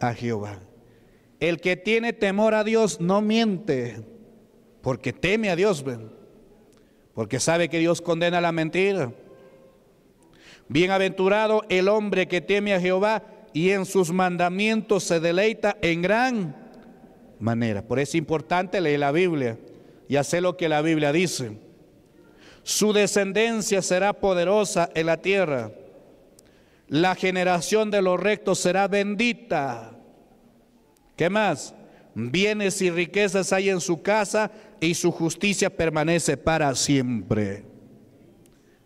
a Jehová. El que tiene temor a Dios no miente, porque teme a Dios, porque sabe que Dios condena la mentira. Bienaventurado el hombre que teme a Jehová y en sus mandamientos se deleita en gran manera. Por eso es importante leer la Biblia y hacer lo que la Biblia dice. Su descendencia será poderosa en la tierra. La generación de los rectos será bendita. ¿Qué más? Bienes y riquezas hay en su casa y su justicia permanece para siempre.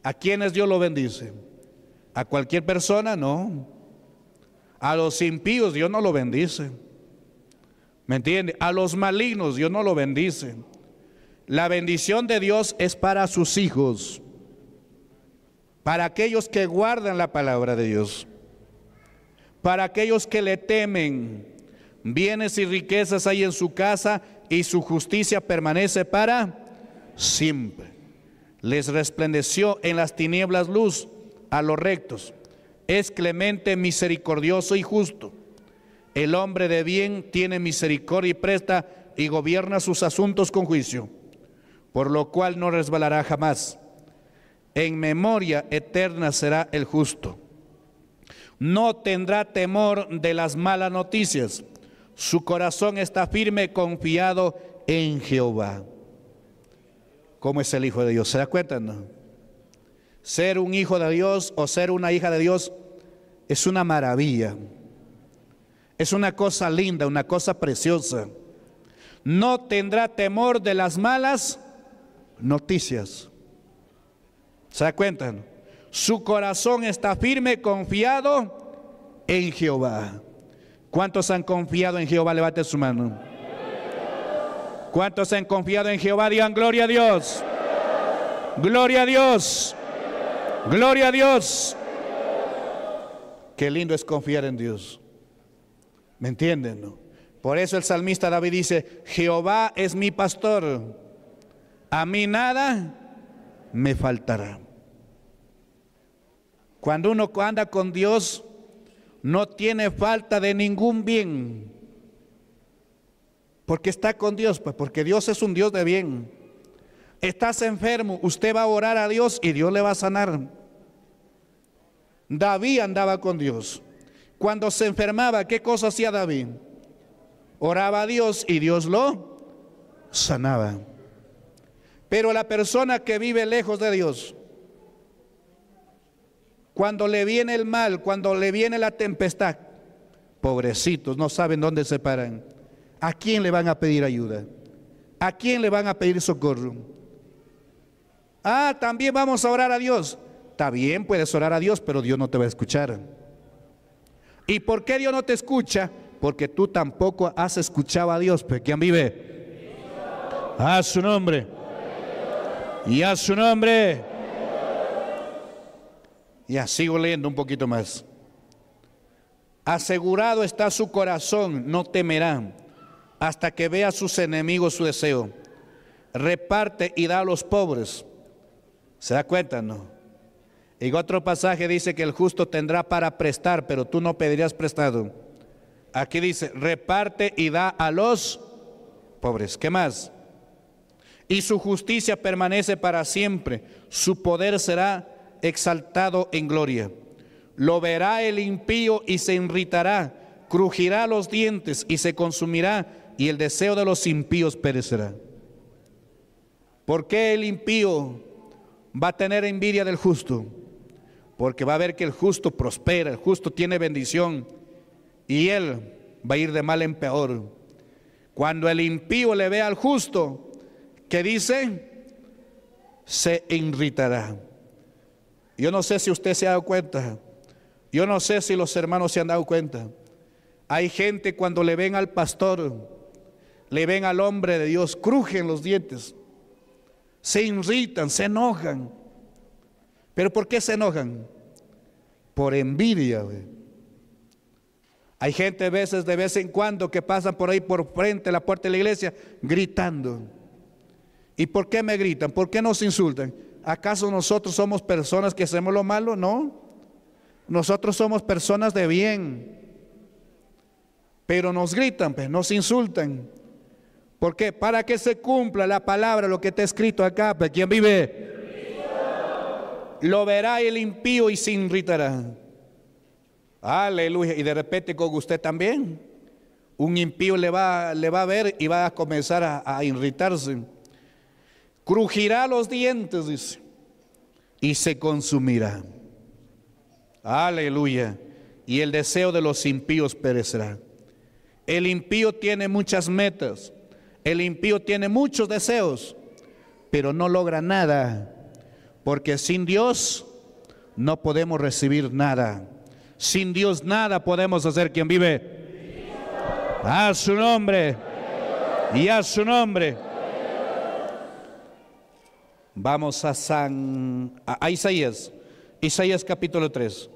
¿A quiénes Dios lo bendice? ¿A cualquier persona? No. A los impíos Dios no lo bendice. ¿Me entiende? A los malignos Dios no lo bendice. La bendición de Dios es para sus hijos, para aquellos que guardan la palabra de Dios, para aquellos que le temen. Bienes y riquezas hay en su casa y su justicia permanece para siempre. Les resplandeció en las tinieblas luz a los rectos es clemente, misericordioso y justo. El hombre de bien tiene misericordia y presta y gobierna sus asuntos con juicio, por lo cual no resbalará jamás. En memoria eterna será el justo. No tendrá temor de las malas noticias. Su corazón está firme, confiado en Jehová. ¿Cómo es el Hijo de Dios? ¿Se da cuenta? Ser un hijo de Dios o ser una hija de Dios es una maravilla. Es una cosa linda, una cosa preciosa. No tendrá temor de las malas noticias. ¿Se da cuenta? Su corazón está firme, confiado en Jehová. ¿Cuántos han confiado en Jehová? Levante su mano. ¿Cuántos han confiado en Jehová? Digan gloria a Dios. Gloria a Dios. Gloria a Dios. Qué lindo es confiar en Dios. ¿Me entienden? Por eso el salmista David dice, Jehová es mi pastor, a mí nada me faltará. Cuando uno anda con Dios, no tiene falta de ningún bien. Porque está con Dios, pues porque Dios es un Dios de bien estás enfermo, usted va a orar a Dios y Dios le va a sanar. David andaba con Dios. Cuando se enfermaba, ¿qué cosa hacía David? Oraba a Dios y Dios lo sanaba. Pero la persona que vive lejos de Dios, cuando le viene el mal, cuando le viene la tempestad, pobrecitos, no saben dónde se paran. ¿A quién le van a pedir ayuda? ¿A quién le van a pedir socorro? Ah, también vamos a orar a Dios. Está bien, puedes orar a Dios, pero Dios no te va a escuchar. ¿Y por qué Dios no te escucha? Porque tú tampoco has escuchado a Dios. ¿Pero ¿quién vive? A su nombre. Y a su nombre. Ya sigo leyendo un poquito más. Asegurado está su corazón, no temerá, hasta que vea a sus enemigos su deseo. Reparte y da a los pobres ¿Se da cuenta, no? y otro pasaje dice que el justo tendrá para prestar, pero tú no pedirías prestado. Aquí dice, reparte y da a los pobres. ¿Qué más? Y su justicia permanece para siempre. Su poder será exaltado en gloria. Lo verá el impío y se irritará, crujirá los dientes y se consumirá, y el deseo de los impíos perecerá. ¿Por qué el impío va a tener envidia del justo, porque va a ver que el justo prospera, el justo tiene bendición, y él va a ir de mal en peor. Cuando el impío le ve al justo, qué dice, se irritará. Yo no sé si usted se ha dado cuenta, yo no sé si los hermanos se han dado cuenta. Hay gente cuando le ven al pastor, le ven al hombre de Dios, crujen los dientes se irritan, se enojan. ¿Pero por qué se enojan? Por envidia. Hay gente a veces, de vez en cuando, que pasan por ahí por frente a la puerta de la iglesia gritando. ¿Y por qué me gritan? ¿Por qué nos insultan? ¿Acaso nosotros somos personas que hacemos lo malo? No. Nosotros somos personas de bien. Pero nos gritan, pues, nos insultan. ¿Por qué? Para que se cumpla la palabra, lo que está escrito acá. ¿Para ¿Quién vive? Lo verá el impío y se irritará. Aleluya. Y de repente con usted también. Un impío le va, le va a ver y va a comenzar a, a irritarse. Crujirá los dientes, dice. Y se consumirá. Aleluya. Y el deseo de los impíos perecerá. El impío tiene muchas metas el impío tiene muchos deseos, pero no logra nada, porque sin Dios no podemos recibir nada. Sin Dios nada podemos hacer quien vive. A su nombre y a su nombre. Vamos a San a Isaías. Isaías capítulo 3.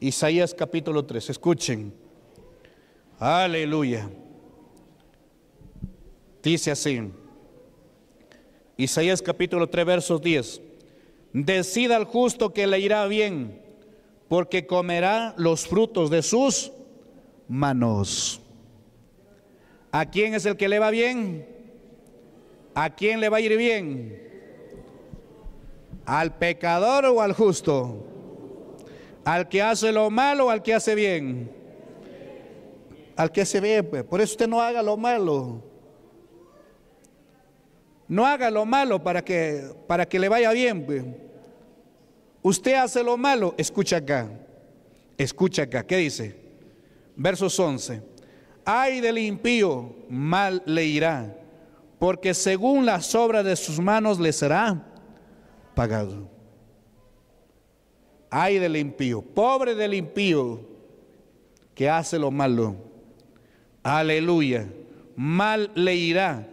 Isaías capítulo 3. Escuchen. Aleluya. Dice así, Isaías capítulo 3, versos 10. Decida al justo que le irá bien, porque comerá los frutos de sus manos. ¿A quién es el que le va bien? ¿A quién le va a ir bien? ¿Al pecador o al justo? ¿Al que hace lo malo o al que hace bien? Al que hace bien, pues. Por eso usted no haga lo malo. No haga lo malo para que, para que le vaya bien. Pues. Usted hace lo malo, escucha acá. Escucha acá, ¿qué dice? Versos 11. Ay del impío, mal le irá, porque según las obras de sus manos le será pagado. Ay del impío, pobre del impío que hace lo malo. Aleluya, mal le irá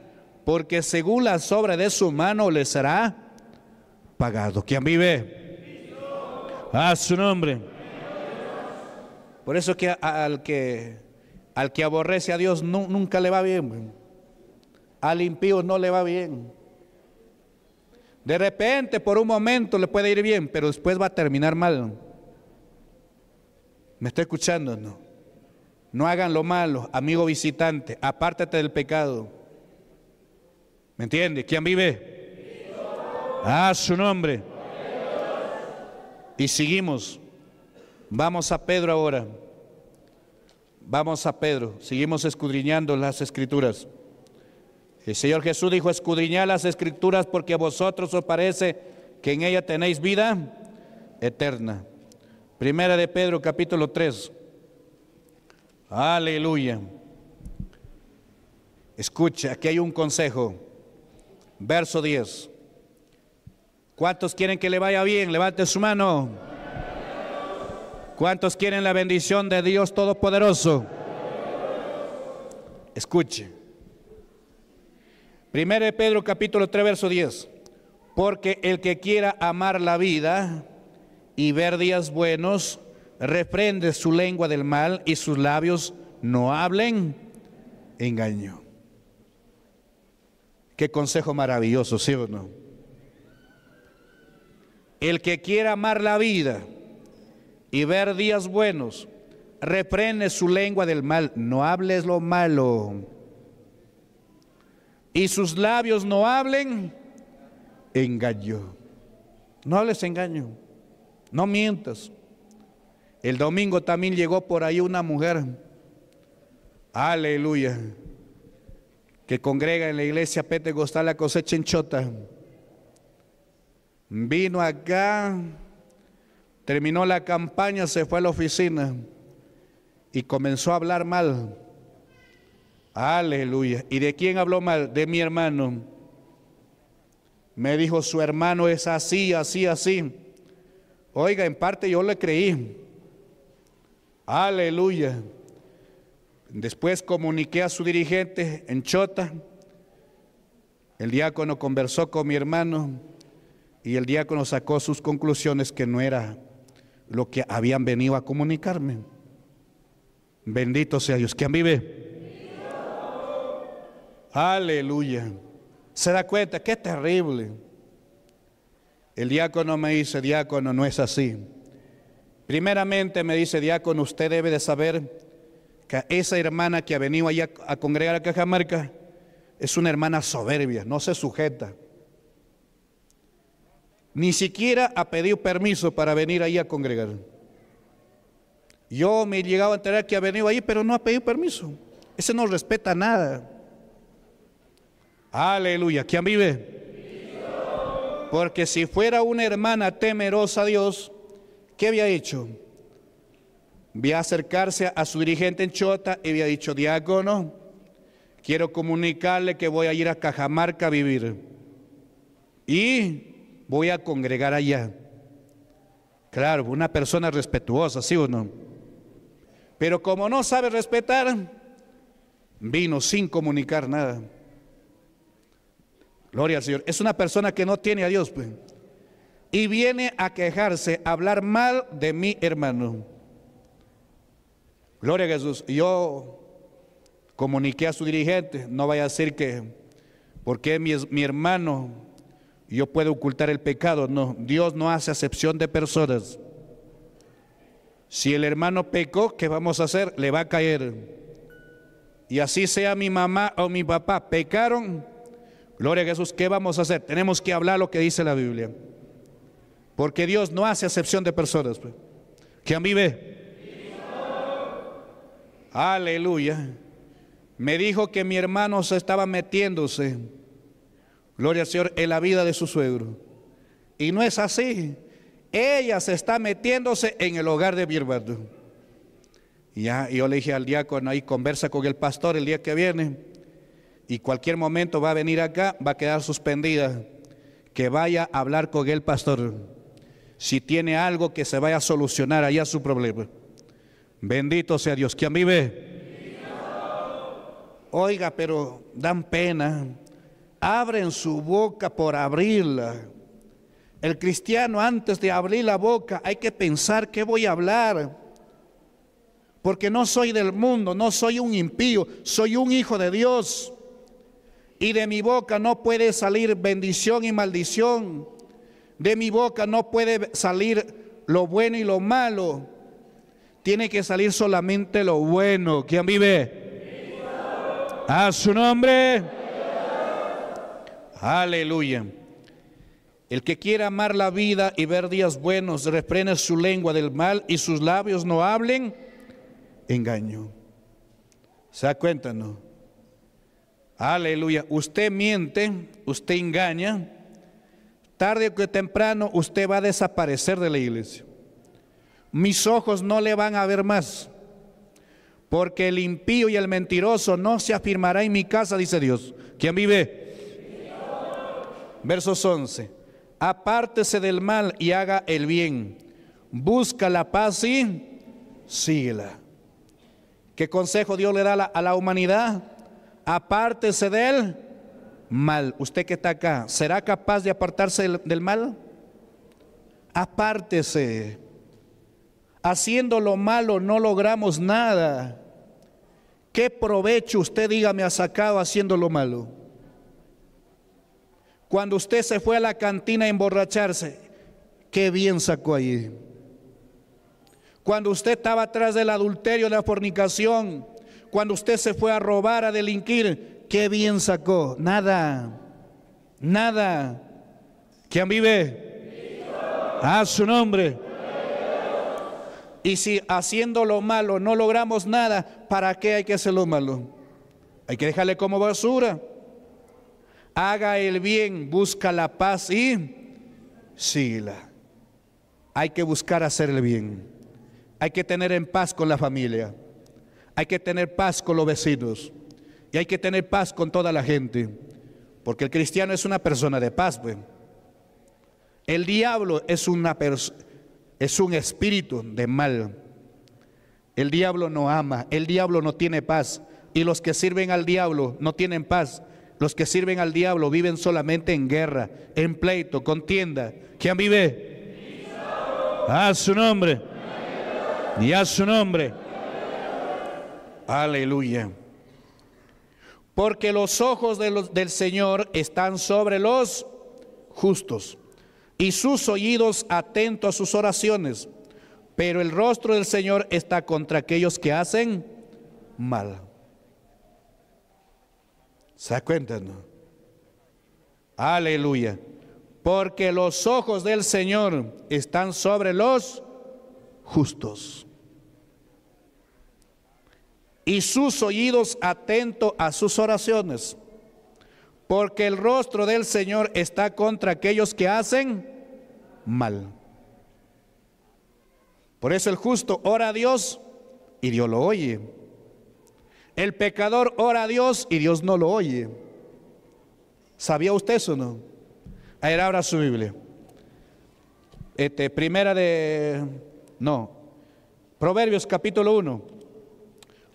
porque según la sobra de su mano le será pagado. ¿Quién vive? A su nombre. Por eso que al que al que aborrece a Dios nunca le va bien. Al impío no le va bien. De repente, por un momento le puede ir bien, pero después va a terminar mal. ¿Me está escuchando? No. No hagan lo malo, amigo visitante. Apártate del pecado. ¿Me entiende? ¿Quién vive? A su nombre. Y seguimos. Vamos a Pedro ahora. Vamos a Pedro. Seguimos escudriñando las escrituras. El Señor Jesús dijo, escudriñad las escrituras porque a vosotros os parece que en ella tenéis vida eterna. Primera de Pedro capítulo 3. Aleluya. Escucha, aquí hay un consejo verso 10. ¿Cuántos quieren que le vaya bien? Levante su mano. ¿Cuántos quieren la bendición de Dios Todopoderoso? Escuche. de Pedro capítulo 3, verso 10. Porque el que quiera amar la vida y ver días buenos, reprende su lengua del mal y sus labios no hablen engaño. Qué consejo maravilloso, ¿sí o no? El que quiera amar la vida y ver días buenos, reprene su lengua del mal, no hables lo malo. Y sus labios no hablen engaño. No hables engaño, no mientas. El domingo también llegó por ahí una mujer. Aleluya que congrega en la iglesia pentecostal la cosecha en Chota, vino acá, terminó la campaña, se fue a la oficina y comenzó a hablar mal. Aleluya. ¿Y de quién habló mal? De mi hermano. Me dijo, su hermano es así, así, así. Oiga, en parte yo le creí. Aleluya. Después comuniqué a su dirigente en Chota. El diácono conversó con mi hermano y el diácono sacó sus conclusiones que no era lo que habían venido a comunicarme. Bendito sea Dios. ¿Quién vive? Aleluya. Se da cuenta, qué terrible. El diácono me dice, diácono, no es así. Primeramente me dice, diácono, usted debe de saber que esa hermana que ha venido allá a congregar a Cajamarca es una hermana soberbia, no se sujeta. Ni siquiera ha pedido permiso para venir ahí a congregar. Yo me he llegado a enterar que ha venido ahí, pero no ha pedido permiso. Ese no respeta nada. Aleluya. ¿Quién vive? Porque si fuera una hermana temerosa a Dios, ¿qué había hecho? Vía acercarse a su dirigente en Chota y había dicho, diácono, quiero comunicarle que voy a ir a Cajamarca a vivir y voy a congregar allá. Claro, una persona respetuosa, ¿sí o no? Pero como no sabe respetar, vino sin comunicar nada. Gloria al Señor. Es una persona que no tiene a Dios. Pues. Y viene a quejarse, a hablar mal de mi hermano. Gloria a Jesús. Yo comuniqué a su dirigente, no vaya a decir que, porque mi, mi hermano, yo puedo ocultar el pecado. No, Dios no hace acepción de personas. Si el hermano pecó, ¿qué vamos a hacer? Le va a caer. Y así sea mi mamá o mi papá, pecaron. Gloria a Jesús, ¿qué vamos a hacer? Tenemos que hablar lo que dice la Biblia. Porque Dios no hace acepción de personas. Que a mí ve. Aleluya. Me dijo que mi hermano se estaba metiéndose, gloria al Señor, en la vida de su suegro. Y no es así. Ella se está metiéndose en el hogar de mi ya, yo le dije al diácono, ahí conversa con el pastor el día que viene. Y cualquier momento va a venir acá, va a quedar suspendida. Que vaya a hablar con el pastor. Si tiene algo que se vaya a solucionar allá su problema. Bendito sea Dios. ¿Quién vive? Oiga, pero dan pena. Abren su boca por abrirla. El cristiano antes de abrir la boca hay que pensar qué voy a hablar. Porque no soy del mundo, no soy un impío, soy un hijo de Dios. Y de mi boca no puede salir bendición y maldición. De mi boca no puede salir lo bueno y lo malo tiene que salir solamente lo bueno. ¿Quién vive? A su nombre. Aleluya. El que quiera amar la vida y ver días buenos, reprene su lengua del mal y sus labios no hablen engaño. ¿Se da Aleluya. Usted miente, usted engaña. Tarde o temprano usted va a desaparecer de la iglesia mis ojos no le van a ver más, porque el impío y el mentiroso no se afirmará en mi casa, dice Dios. ¿Quién vive? Versos 11. Apártese del mal y haga el bien. Busca la paz y síguela. ¿Qué consejo Dios le da a la, humanidad? Apártese del mal. Usted que está acá, ¿será capaz de apartarse del mal? Apártese haciendo lo malo no logramos nada, ¿qué provecho usted diga me ha sacado haciendo lo malo? Cuando usted se fue a la cantina a emborracharse, qué bien sacó allí. Cuando usted estaba atrás del adulterio, de la fornicación, cuando usted se fue a robar, a delinquir, qué bien sacó. Nada, nada. ¿Quién vive? A su nombre. Y si haciendo lo malo no logramos nada, ¿para qué hay que hacer lo malo? Hay que dejarle como basura. Haga el bien, busca la paz y síguela. Hay que buscar hacer el bien. Hay que tener en paz con la familia. Hay que tener paz con los vecinos. Y hay que tener paz con toda la gente. Porque el cristiano es una persona de paz, pues. El diablo es una persona es un espíritu de mal. El diablo no ama, el diablo no tiene paz. Y los que sirven al diablo no tienen paz. Los que sirven al diablo viven solamente en guerra, en pleito, contienda. ¿Quién vive? A su nombre. Y a su nombre. Aleluya. Porque los ojos del Señor están sobre los justos y sus oídos atentos a sus oraciones. Pero el rostro del Señor está contra aquellos que hacen mal. ¿Se da Aleluya. Porque los ojos del Señor están sobre los justos. Y sus oídos atentos a sus oraciones porque el rostro del Señor está contra aquellos que hacen mal. Por eso el justo ora a Dios y Dios lo oye. El pecador ora a Dios y Dios no lo oye. ¿Sabía usted eso o no? ver, abra su Biblia. Este, primera de... No. Proverbios capítulo 1.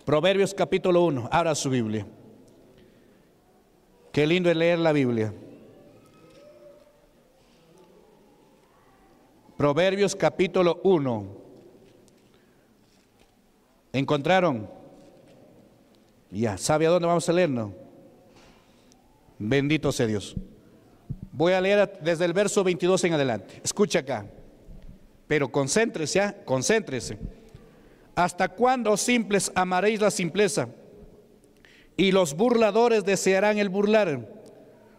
Proverbios capítulo 1. Abra su Biblia. Qué lindo es leer la Biblia. Proverbios capítulo 1. ¿Encontraron? Ya, ¿sabe a dónde vamos a leerlo, Bendito sea Dios. Voy a leer desde el verso 22 en adelante. Escucha acá. Pero concéntrese, ya ah, concéntrese. ¿Hasta cuándo, simples, amaréis la simpleza? y los burladores desearán el burlar,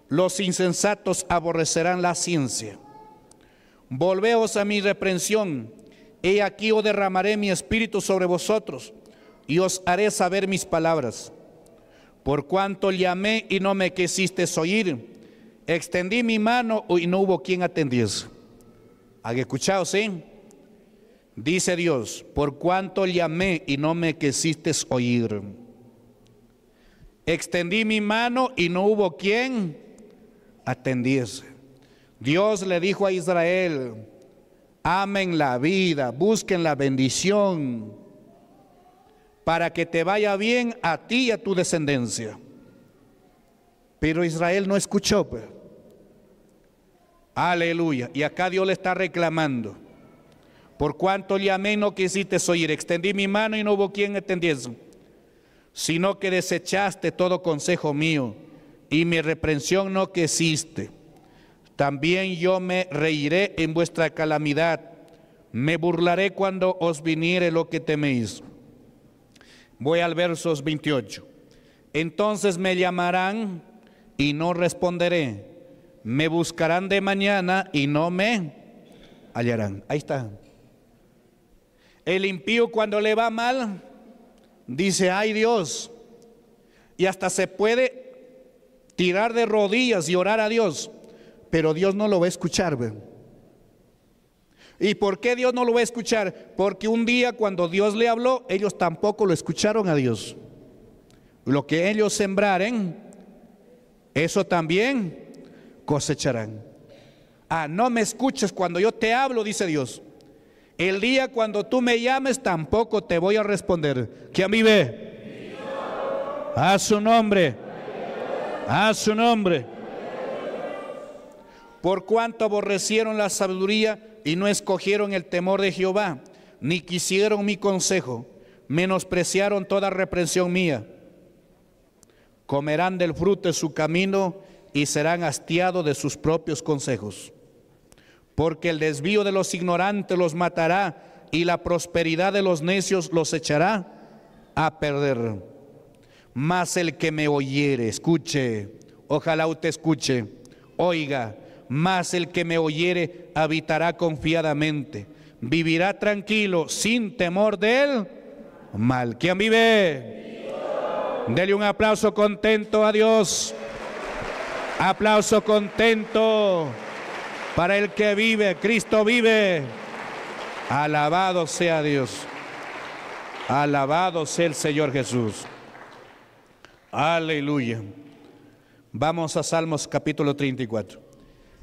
los insensatos aborrecerán la ciencia. Volveos a mi reprensión, he aquí o derramaré mi espíritu sobre vosotros, y os haré saber mis palabras. Por cuanto llamé y no me quisiste oír, extendí mi mano y no hubo quien atendiese. ¿Han escuchado, sí? Dice Dios, por cuanto llamé y no me quisiste oír. Extendí mi mano y no hubo quien atendiese. Dios le dijo a Israel, amen la vida, busquen la bendición, para que te vaya bien a ti y a tu descendencia. Pero Israel no escuchó. Pues. Aleluya. Y acá Dios le está reclamando. Por cuanto llamé no quisiste oír, extendí mi mano y no hubo quien atendiese sino que desechaste todo consejo mío, y mi reprensión no quisiste. También yo me reiré en vuestra calamidad, me burlaré cuando os viniere lo que teméis. Voy al versos 28. Entonces me llamarán y no responderé, me buscarán de mañana y no me hallarán. Ahí está. El impío cuando le va mal, dice, ay Dios, y hasta se puede tirar de rodillas y orar a Dios, pero Dios no lo va a escuchar. ¿Y por qué Dios no lo va a escuchar? Porque un día cuando Dios le habló, ellos tampoco lo escucharon a Dios. Lo que ellos sembraren, eso también cosecharán. Ah, no me escuches cuando yo te hablo, dice Dios. El día cuando tú me llames tampoco te voy a responder. a mí ve, A su nombre. A su nombre. Por cuanto aborrecieron la sabiduría y no escogieron el temor de Jehová, ni quisieron mi consejo, menospreciaron toda reprensión mía. Comerán del fruto de su camino y serán hastiados de sus propios consejos porque el desvío de los ignorantes los matará y la prosperidad de los necios los echará a perder. Mas el que me oyere, escuche, ojalá usted escuche, oiga, Más el que me oyere habitará confiadamente, vivirá tranquilo, sin temor del mal. ¿Quién vive? Dele un aplauso contento a Dios. Aplauso contento para el que vive, Cristo vive. Alabado sea Dios. Alabado sea el Señor Jesús. Aleluya. Vamos a Salmos capítulo 34.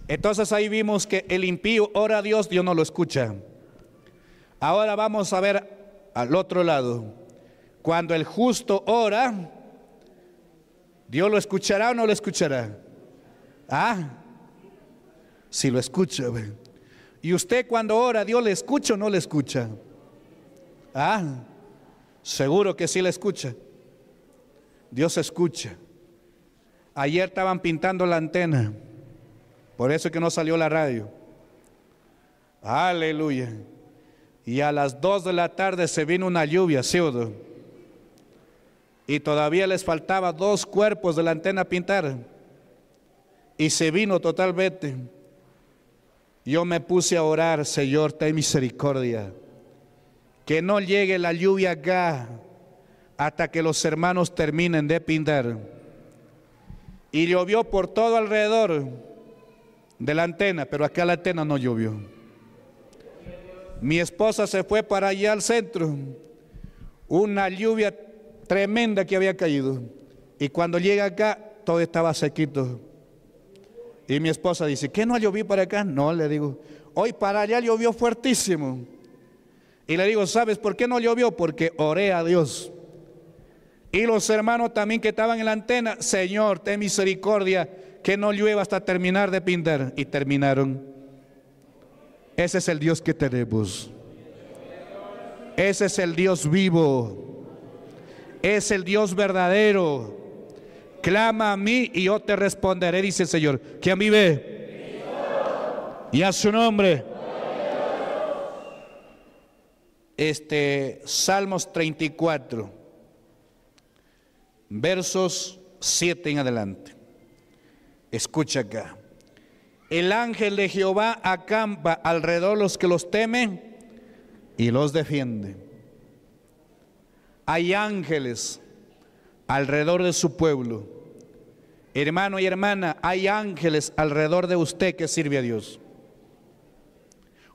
Entonces ahí vimos que el impío ora a Dios, Dios no lo escucha. Ahora vamos a ver al otro lado. Cuando el justo ora, Dios lo escuchará o no lo escuchará. ¿Ah? Si lo escucha, Y usted cuando ora, Dios le escucha o no le escucha. Ah, seguro que sí le escucha. Dios escucha. Ayer estaban pintando la antena. Por eso que no salió la radio. Aleluya. Y a las dos de la tarde se vino una lluvia, pseudo. Y todavía les faltaba dos cuerpos de la antena pintar. Y se vino totalmente. Yo me puse a orar, Señor, ten misericordia. Que no llegue la lluvia acá hasta que los hermanos terminen de pintar. Y llovió por todo alrededor de la antena, pero acá la antena no llovió. Mi esposa se fue para allá al centro. Una lluvia tremenda que había caído. Y cuando llega acá, todo estaba sequito. Y mi esposa dice, ¿qué no llovió para acá? No, le digo, hoy para allá llovió fuertísimo. Y le digo, ¿sabes por qué no llovió? Porque oré a Dios. Y los hermanos también que estaban en la antena, Señor, ten misericordia, que no llueva hasta terminar de pintar. Y terminaron. Ese es el Dios que tenemos. Ese es el Dios vivo. Es el Dios verdadero clama a mí y yo te responderé, dice el Señor. ¿Quién ve, Y a su nombre. Este, Salmos 34, versos 7 en adelante. Escucha acá. El ángel de Jehová acampa alrededor los que los temen y los defiende. Hay ángeles alrededor de su pueblo Hermano y hermana, hay ángeles alrededor de usted que sirve a Dios.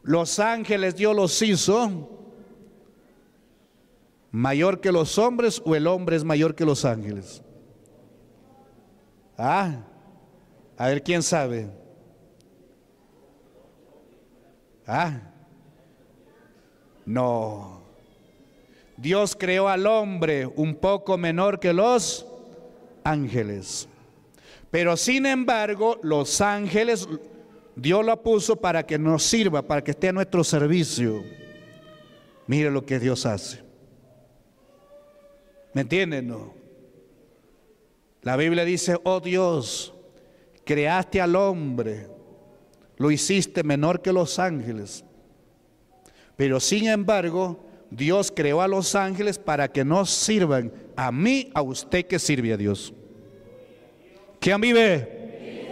Los ángeles Dios los hizo mayor que los hombres o el hombre es mayor que los ángeles. Ah, a ver quién sabe. Ah, no. Dios creó al hombre un poco menor que los ángeles. Pero sin embargo, los ángeles, Dios lo puso para que nos sirva, para que esté a nuestro servicio. Mire lo que Dios hace. ¿Me entienden? No? La Biblia dice, oh Dios, creaste al hombre, lo hiciste menor que los ángeles. Pero sin embargo, Dios creó a los ángeles para que nos sirvan a mí, a usted que sirve a Dios. ¿Quién vive?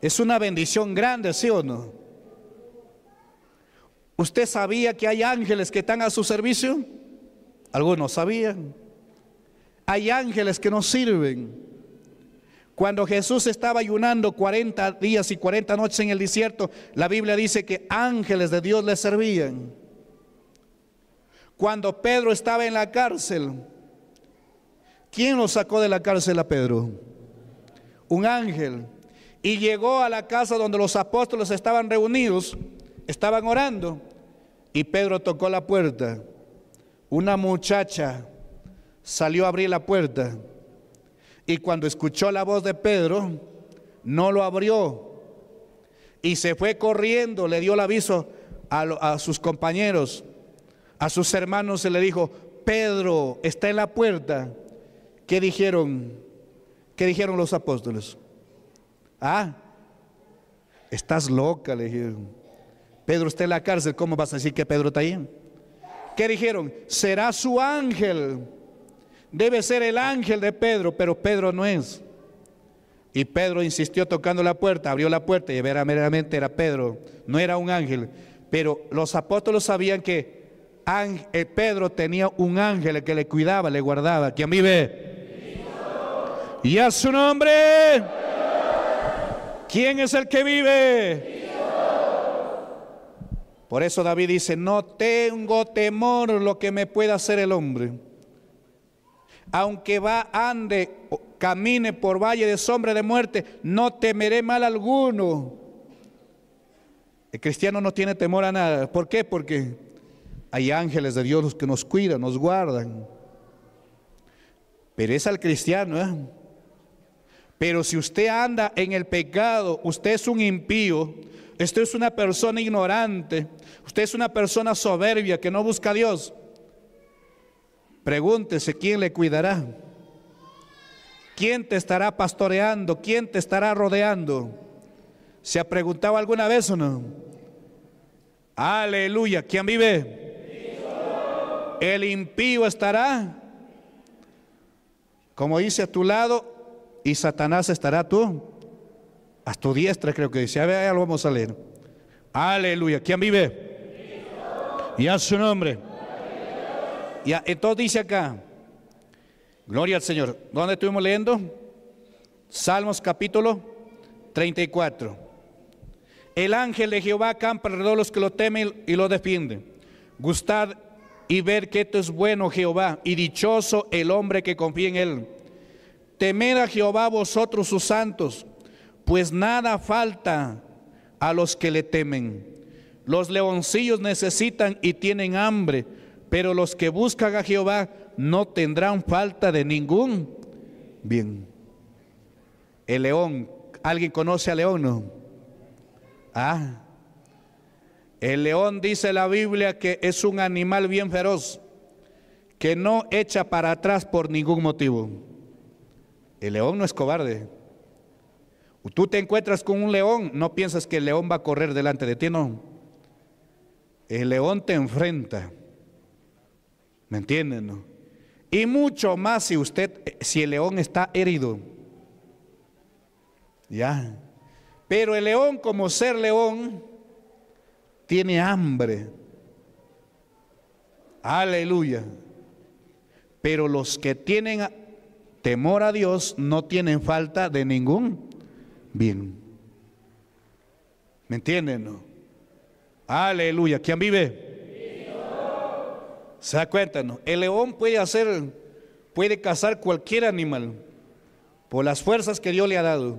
Es una bendición grande, ¿sí o no? ¿Usted sabía que hay ángeles que están a su servicio? Algunos sabían. Hay ángeles que nos sirven. Cuando Jesús estaba ayunando 40 días y 40 noches en el desierto, la Biblia dice que ángeles de Dios le servían. Cuando Pedro estaba en la cárcel, ¿Quién lo sacó de la cárcel a Pedro? Un ángel. Y llegó a la casa donde los apóstoles estaban reunidos, estaban orando. Y Pedro tocó la puerta. Una muchacha salió a abrir la puerta. Y cuando escuchó la voz de Pedro, no lo abrió. Y se fue corriendo, le dio el aviso a, sus compañeros, a sus hermanos, se le dijo, Pedro está en la puerta. ¿Qué dijeron? ¿Qué dijeron los apóstoles? Ah, estás loca, le dijeron. Pedro está en la cárcel, ¿cómo vas a decir que Pedro está ahí? ¿Qué dijeron? Será su ángel. Debe ser el ángel de Pedro, pero Pedro no es. Y Pedro insistió tocando la puerta, abrió la puerta y meramente era Pedro, no era un ángel. Pero los apóstoles sabían que eh, Pedro tenía un ángel que le cuidaba, le guardaba, que a mí ve. Y a su nombre. ¿Quién es el que vive? Por eso David dice, no tengo temor lo que me pueda hacer el hombre. Aunque va, ande, camine por valle de sombra de muerte, no temeré mal alguno. El cristiano no tiene temor a nada. ¿Por qué? Porque hay ángeles de Dios que nos cuidan, nos guardan. Pero es al cristiano, ¿eh? Pero si usted anda en el pecado, usted es un impío, usted es una persona ignorante, usted es una persona soberbia que no busca a Dios. Pregúntese quién le cuidará, quién te estará pastoreando, quién te estará rodeando. ¿Se ha preguntado alguna vez o no? Aleluya, ¿quién vive? El impío estará, como dice a tu lado, y Satanás estará tú a tu diestra, creo que dice. A ver, lo vamos a leer. Aleluya. ¿Quién vive? Y a su nombre. Ya, entonces dice acá, gloria al Señor. ¿Dónde estuvimos leyendo? Salmos capítulo 34. El ángel de Jehová campa alrededor de los que lo temen y lo defienden. Gustad y ver que esto es bueno, Jehová, y dichoso el hombre que confía en él temer a Jehová vosotros sus santos, pues nada falta a los que le temen. Los leoncillos necesitan y tienen hambre, pero los que buscan a Jehová no tendrán falta de ningún bien. El león, ¿alguien conoce al león? No? Ah, el león dice la Biblia que es un animal bien feroz, que no echa para atrás por ningún motivo. El león no es cobarde. Tú te encuentras con un león, no piensas que el león va a correr delante de ti, no. El león te enfrenta. ¿Me entienden? Y mucho más si usted, si el león está herido. Ya. Pero el león, como ser león, tiene hambre. Aleluya. Pero los que tienen temor a Dios no tienen falta de ningún bien. ¿Me entienden? Aleluya. ¿Quién vive? Se da cuenta, El león puede hacer, puede cazar cualquier animal por las fuerzas que Dios le ha dado.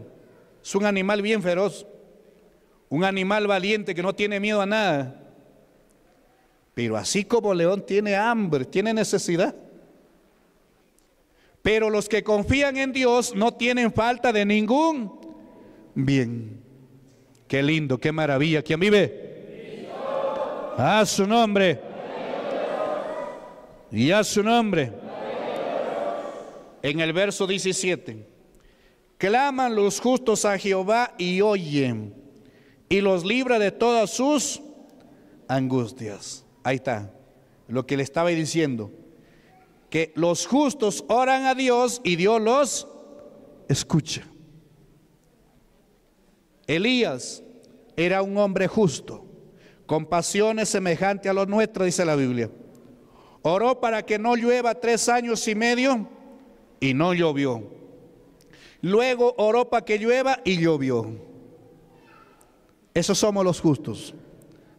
Es un animal bien feroz, un animal valiente que no tiene miedo a nada. Pero así como el león tiene hambre, tiene necesidad. Pero los que confían en Dios no tienen falta de ningún bien. Qué lindo, qué maravilla. ¿Quién vive? A su nombre. Y a su nombre. En el verso 17. Claman los justos a Jehová y oyen. Y los libra de todas sus angustias. Ahí está. Lo que le estaba diciendo que los justos oran a Dios y Dios los escucha. Elías era un hombre justo, con pasiones semejantes a los nuestros, dice la Biblia. Oró para que no llueva tres años y medio y no llovió. Luego oró para que llueva y llovió. Esos somos los justos.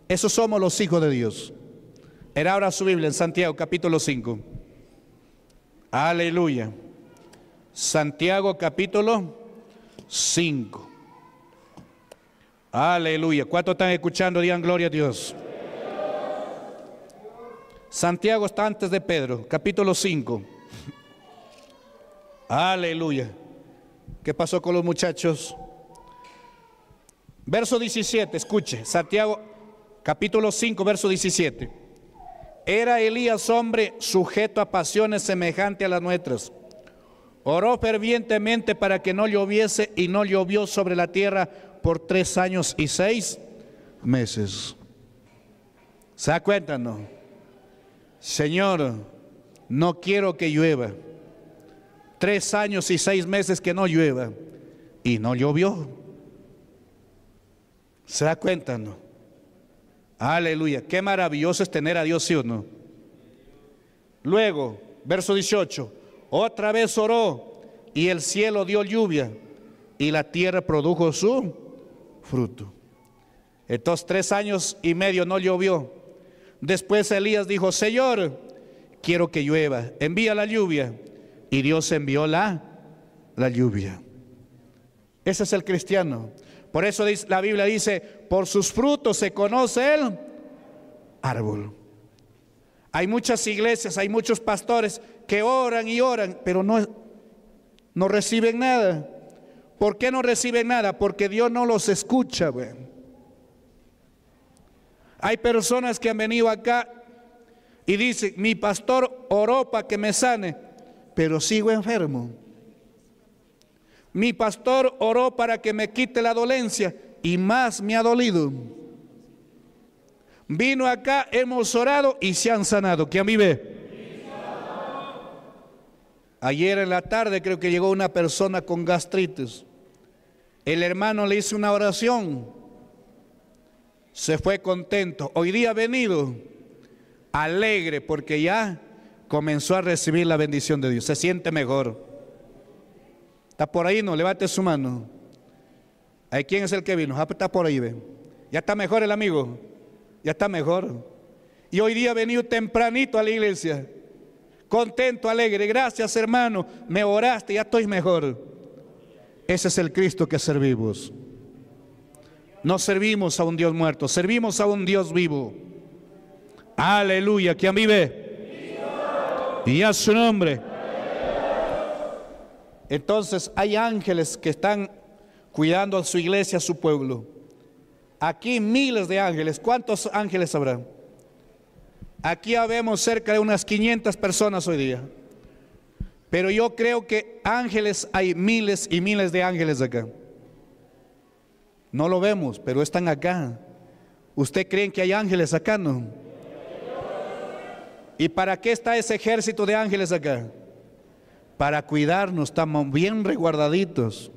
Esos somos los hijos de Dios. Era ahora su Biblia en Santiago capítulo 5. Aleluya. Santiago capítulo 5. Aleluya. ¿Cuántos están escuchando? Digan gloria a Dios. Santiago está antes de Pedro, capítulo 5. Aleluya. ¿Qué pasó con los muchachos? Verso 17, escuche, Santiago capítulo 5, verso 17. Era Elías hombre sujeto a pasiones semejantes a las nuestras. Oró fervientemente para que no lloviese y no llovió sobre la tierra por tres años y seis meses. ¿Se da cuenta, no? Señor, no quiero que llueva. Tres años y seis meses que no llueva. Y no llovió. ¿Se da cuenta, no? Aleluya. Qué maravilloso es tener a Dios, ¿sí o no? Luego, verso 18, otra vez oró y el cielo dio lluvia y la tierra produjo su fruto. Estos tres años y medio no llovió. Después Elías dijo, Señor, quiero que llueva, envía la lluvia. Y Dios envió la, la lluvia. Ese es el cristiano. Por eso la Biblia dice, por sus frutos se conoce el árbol. Hay muchas iglesias, hay muchos pastores que oran y oran, pero no, no reciben nada. ¿Por qué no reciben nada? Porque Dios no los escucha. Hay personas que han venido acá y dicen, mi pastor oró para que me sane, pero sigo enfermo. Mi pastor oró para que me quite la dolencia y más me ha dolido. Vino acá, hemos orado y se han sanado. a mí ve? Ayer en la tarde creo que llegó una persona con gastritis. El hermano le hizo una oración. Se fue contento. Hoy día ha venido alegre porque ya comenzó a recibir la bendición de Dios. Se siente mejor. Está por ahí, no, levante su mano. ¿Ahí quién es el que vino? Ah, pues está por ahí, ve. Ya está mejor el amigo. Ya está mejor. Y hoy día ha venido tempranito a la iglesia. Contento, alegre. Gracias, hermano. Me oraste, ya estoy mejor. Ese es el Cristo que servimos. No servimos a un Dios muerto, servimos a un Dios vivo. Aleluya. ¿Quién vive? Y a su nombre. Entonces hay ángeles que están cuidando a su iglesia, a su pueblo. Aquí miles de ángeles. ¿Cuántos ángeles habrá? Aquí habemos cerca de unas 500 personas hoy día. Pero yo creo que ángeles hay miles y miles de ángeles acá. No lo vemos, pero están acá. ¿Usted cree que hay ángeles acá, no? ¿Y para qué está ese ejército de ángeles acá? para cuidarnos, estamos bien resguardaditos.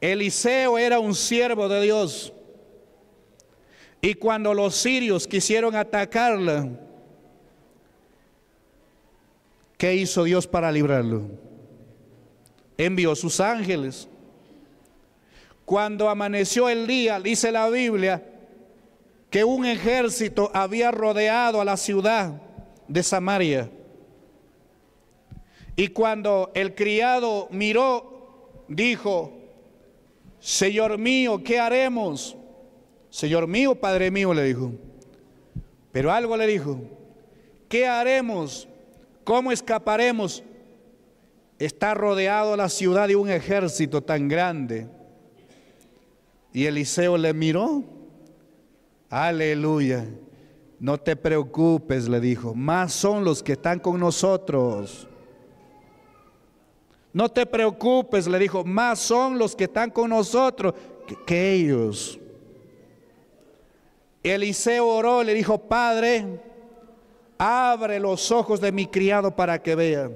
Eliseo era un siervo de Dios. Y cuando los sirios quisieron atacarla, ¿qué hizo Dios para librarlo? Envió sus ángeles. Cuando amaneció el día, dice la Biblia, que un ejército había rodeado a la ciudad de Samaria. Y cuando el criado miró, dijo, Señor mío, ¿qué haremos? Señor mío, Padre mío, le dijo. Pero algo le dijo, ¿qué haremos? ¿Cómo escaparemos? Está rodeado la ciudad de un ejército tan grande. Y Eliseo le miró. Aleluya. No te preocupes, le dijo. Más son los que están con nosotros no te preocupes, le dijo, más son los que están con nosotros que, ellos. Eliseo oró, le dijo, Padre, abre los ojos de mi criado para que vea.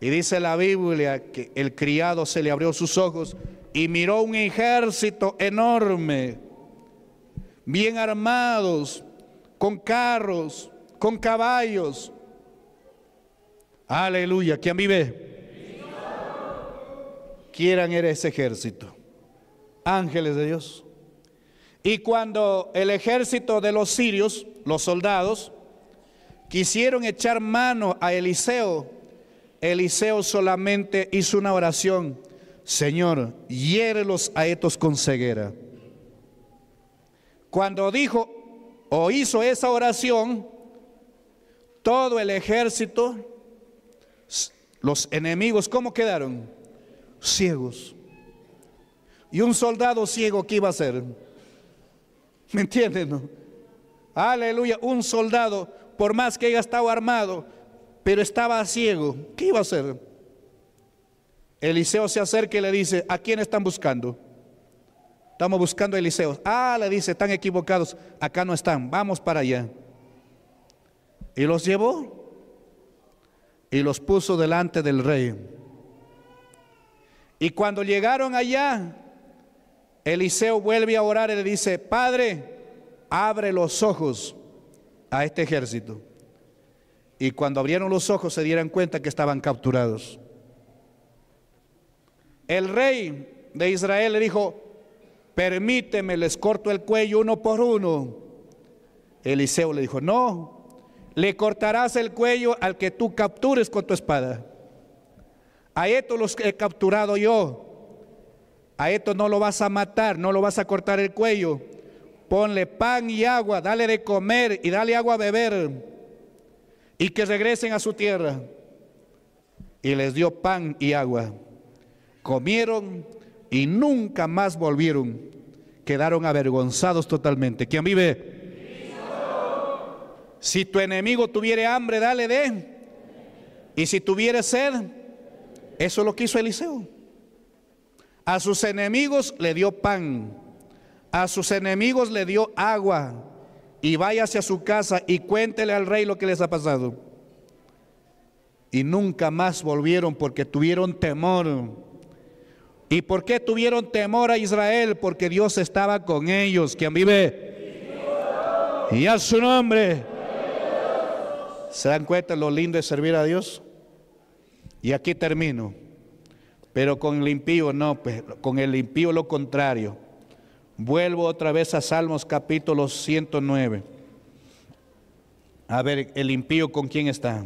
Y dice la Biblia que el criado se le abrió sus ojos y miró un ejército enorme, bien armados, con carros, con caballos. Aleluya, ¿quién vive? quieran era ese ejército. Ángeles de Dios. Y cuando el ejército de los sirios, los soldados, quisieron echar mano a Eliseo, Eliseo solamente hizo una oración, Señor, hiérelos a estos con ceguera. Cuando dijo o hizo esa oración, todo el ejército, los enemigos, ¿cómo quedaron? ciegos. Y un soldado ciego, ¿qué iba a hacer? ¿Me entienden? Aleluya, un soldado, por más que haya estado armado, pero estaba ciego, ¿qué iba a hacer? Eliseo se acerca y le dice, ¿a quién están buscando? Estamos buscando a Eliseo. Ah, le dice, están equivocados, acá no están, vamos para allá. Y los llevó y los puso delante del rey. Y cuando llegaron allá, Eliseo vuelve a orar y le dice, Padre, abre los ojos a este ejército. Y cuando abrieron los ojos se dieron cuenta que estaban capturados. El rey de Israel le dijo, permíteme, les corto el cuello uno por uno. Eliseo le dijo, no, le cortarás el cuello al que tú captures con tu espada. A estos los he capturado yo. A estos no lo vas a matar, no lo vas a cortar el cuello. Ponle pan y agua, dale de comer y dale agua a beber. Y que regresen a su tierra. Y les dio pan y agua. Comieron y nunca más volvieron. Quedaron avergonzados totalmente. ¿Quién vive? Si tu enemigo tuviere hambre, dale de. Y si tuviere sed, eso lo que hizo Eliseo. A sus enemigos le dio pan, a sus enemigos le dio agua. Y váyase a su casa y cuéntele al rey lo que les ha pasado. Y nunca más volvieron porque tuvieron temor. ¿Y por qué tuvieron temor a Israel? Porque Dios estaba con ellos. Quien vive? Y a su nombre. ¿Se dan cuenta lo lindo de servir a Dios? Y aquí termino. Pero con el impío no, pues, con el impío lo contrario. Vuelvo otra vez a Salmos capítulo 109. A ver, el impío con quién está.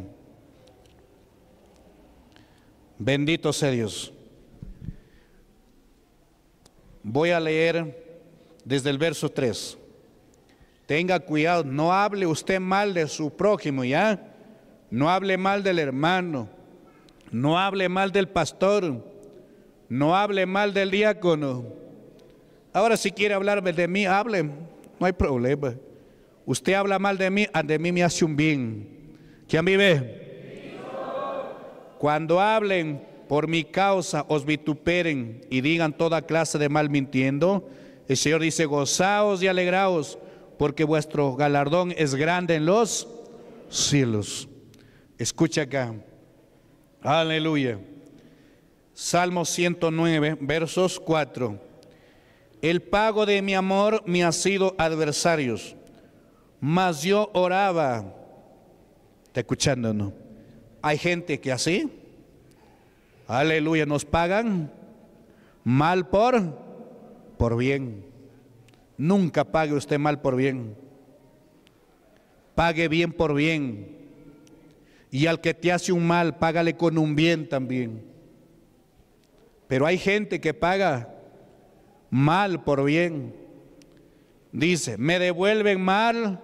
Bendito sea Dios. Voy a leer desde el verso 3. Tenga cuidado, no hable usted mal de su prójimo, ¿ya? No hable mal del hermano no hable mal del pastor, no hable mal del diácono. Ahora si quiere hablar de mí, hable, no hay problema. Usted habla mal de mí, de mí me hace un bien. ¿Quién vive? Cuando hablen por mi causa, os vituperen y digan toda clase de mal mintiendo, el Señor dice, gozaos y alegraos, porque vuestro galardón es grande en los cielos. Escucha acá. Aleluya. Salmo 109, versos 4. El pago de mi amor me ha sido adversarios, mas yo oraba. Está no Hay gente que así, aleluya, nos pagan mal por, por bien. Nunca pague usted mal por bien. Pague bien por bien. Y al que te hace un mal, págale con un bien también. Pero hay gente que paga mal por bien. Dice, me devuelven mal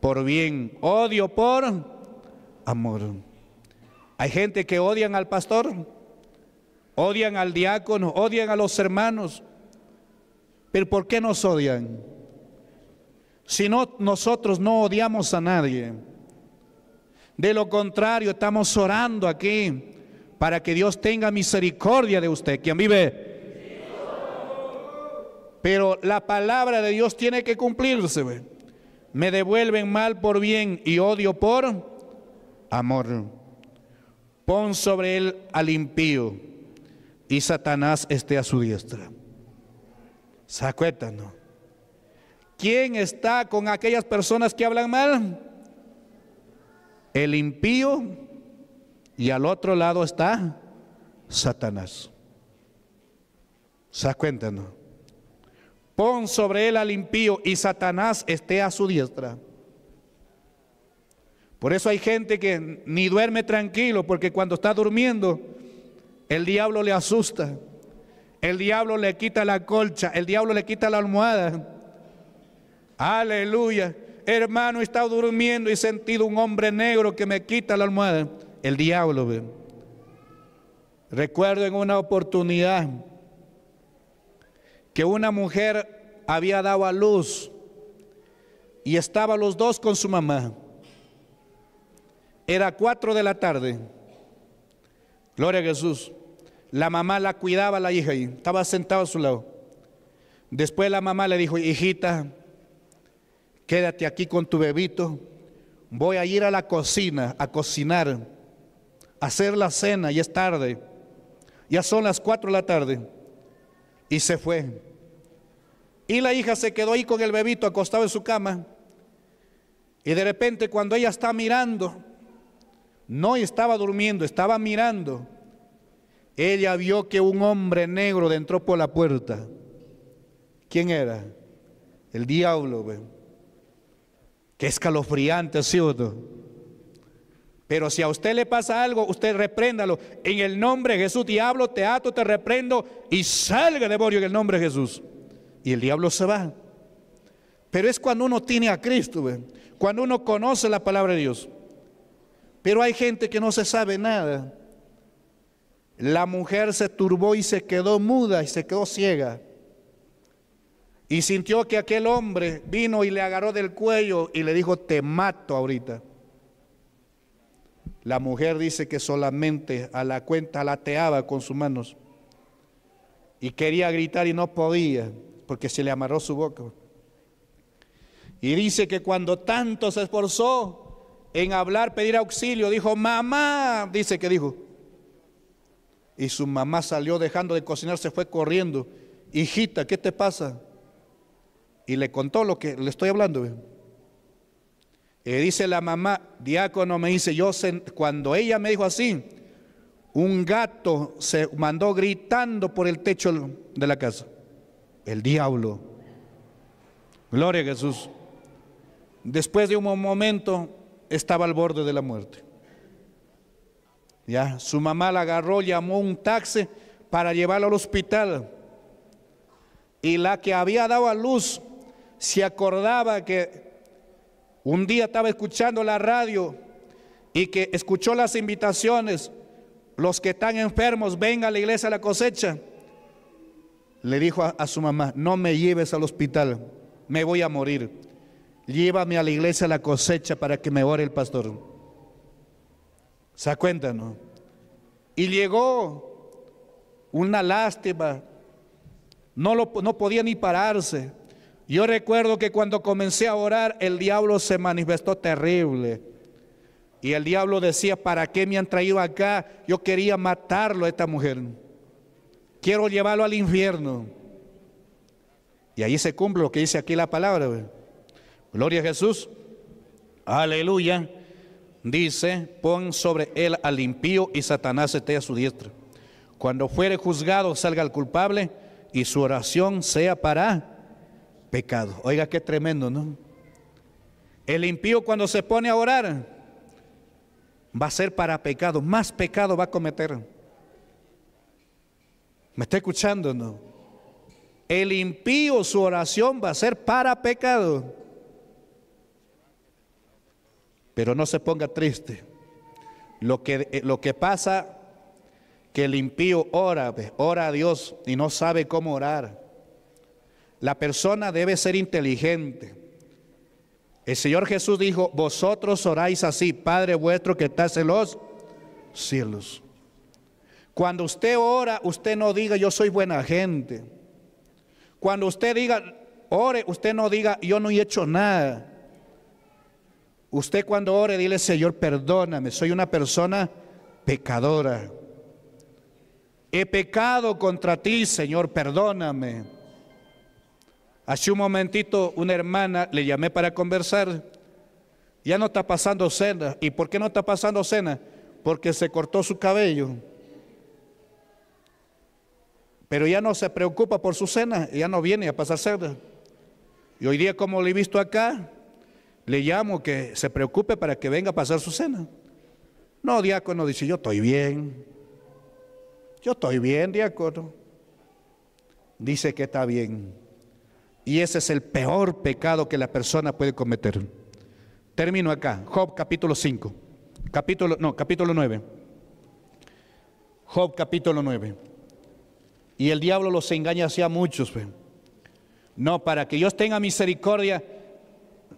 por bien, odio por amor. Hay gente que odian al pastor, odian al diácono, odian a los hermanos. Pero ¿por qué nos odian? Si nosotros no odiamos a nadie. De lo contrario, estamos orando aquí para que Dios tenga misericordia de usted. quien vive? Pero la palabra de Dios tiene que cumplirse. Me devuelven mal por bien y odio por amor. Pon sobre él al impío y Satanás esté a su diestra. Sacuétanos. ¿Quién está con aquellas personas que hablan mal? el impío y al otro lado está Satanás. ¿Se Pon sobre él al impío y Satanás esté a su diestra. Por eso hay gente que ni duerme tranquilo, porque cuando está durmiendo, el diablo le asusta, el diablo le quita la colcha, el diablo le quita la almohada. Aleluya hermano, he estado durmiendo y he sentido un hombre negro que me quita la almohada. El diablo, ve. Recuerdo en una oportunidad que una mujer había dado a luz y estaba los dos con su mamá. Era cuatro de la tarde. Gloria a Jesús. La mamá la cuidaba la hija y estaba sentado a su lado. Después la mamá le dijo, hijita, quédate aquí con tu bebito, voy a ir a la cocina a cocinar, a hacer la cena, ya es tarde, ya son las 4 de la tarde. Y se fue. Y la hija se quedó ahí con el bebito acostado en su cama. Y de repente cuando ella está mirando, no estaba durmiendo, estaba mirando, ella vio que un hombre negro entró por la puerta. ¿Quién era? El diablo. Güey escalofriante, cierto. Pero si a usted le pasa algo, usted repréndalo. En el nombre de Jesús, diablo, te ato, te reprendo y salga demonio en el nombre de Jesús. Y el diablo se va. Pero es cuando uno tiene a Cristo, cuando uno conoce la palabra de Dios. Pero hay gente que no se sabe nada. La mujer se turbó y se quedó muda y se quedó ciega. Y sintió que aquel hombre vino y le agarró del cuello y le dijo, te mato ahorita. La mujer dice que solamente a la cuenta lateaba con sus manos y quería gritar y no podía porque se le amarró su boca. Y dice que cuando tanto se esforzó en hablar, pedir auxilio, dijo, mamá, dice que dijo. Y su mamá salió dejando de cocinar, se fue corriendo. Hijita, ¿qué te pasa? y le contó lo que le estoy hablando. Eh, dice la mamá, diácono me dice, yo cuando ella me dijo así, un gato se mandó gritando por el techo de la casa. El diablo. Gloria a Jesús. Después de un momento estaba al borde de la muerte. Ya, su mamá la agarró, llamó un taxi para llevarla al hospital. Y la que había dado a luz se acordaba que un día estaba escuchando la radio y que escuchó las invitaciones, los que están enfermos, vengan a la iglesia a la cosecha. Le dijo a, su mamá, no me lleves al hospital, me voy a morir. Llévame a la iglesia a la cosecha para que me ore el pastor. ¿Se acuerdan no? Y llegó una lástima, no, no podía ni pararse yo recuerdo que cuando comencé a orar, el diablo se manifestó terrible. Y el diablo decía, ¿para qué me han traído acá? Yo quería matarlo a esta mujer. Quiero llevarlo al infierno. Y ahí se cumple lo que dice aquí la palabra. Gloria a Jesús. Aleluya. Dice, pon sobre él al impío y Satanás esté a su diestra. Cuando fuere juzgado, salga el culpable y su oración sea para pecado. Oiga, qué tremendo, ¿no? El impío cuando se pone a orar va a ser para pecado, más pecado va a cometer. ¿Me está escuchando, no? El impío su oración va a ser para pecado. Pero no se ponga triste. Lo que, eh, lo que pasa que el impío ora, ora a Dios y no sabe cómo orar. La persona debe ser inteligente. El Señor Jesús dijo, vosotros oráis así, Padre vuestro que estás en los cielos. Cuando usted ora, usted no diga, yo soy buena gente. Cuando usted diga, ore, usted no diga, yo no he hecho nada. Usted cuando ore, dile, Señor, perdóname, soy una persona pecadora. He pecado contra ti, Señor, perdóname. Hace un momentito una hermana le llamé para conversar. Ya no está pasando cena. ¿Y por qué no está pasando cena? Porque se cortó su cabello. Pero ya no se preocupa por su cena, ya no viene a pasar cena. Y hoy día, como le he visto acá, le llamo que se preocupe para que venga a pasar su cena. No, diácono dice, yo estoy bien. Yo estoy bien, diácono. Dice que está bien. Y ese es el peor pecado que la persona puede cometer. Termino acá. Job capítulo 5. Capítulo, no, capítulo 9. Job capítulo 9. Y el diablo los engaña hacia muchos. No, para que Dios tenga misericordia,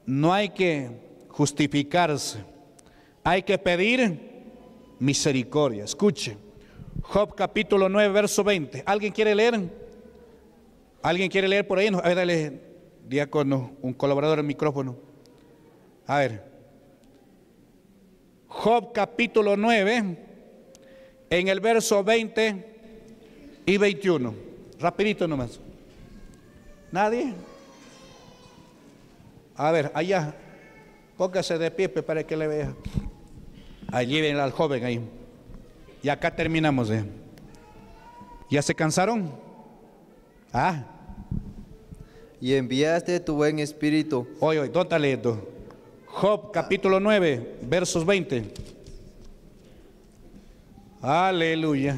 no hay que justificarse. Hay que pedir misericordia. Escuche. Job capítulo 9, verso 20. ¿Alguien quiere leer? ¿Alguien quiere leer por ahí? A ver, dale, diácono, un colaborador al micrófono. A ver. Job capítulo 9, en el verso 20 y 21. Rapidito nomás. ¿Nadie? A ver, allá. Póngase de pie pues, para que le vea. Allí viene el joven ahí. Y acá terminamos. ¿eh? ¿Ya se cansaron? Ah. Y enviaste tu buen espíritu. Oye, oye, ¿dónde está leyendo? Job capítulo 9, versos 20. Aleluya.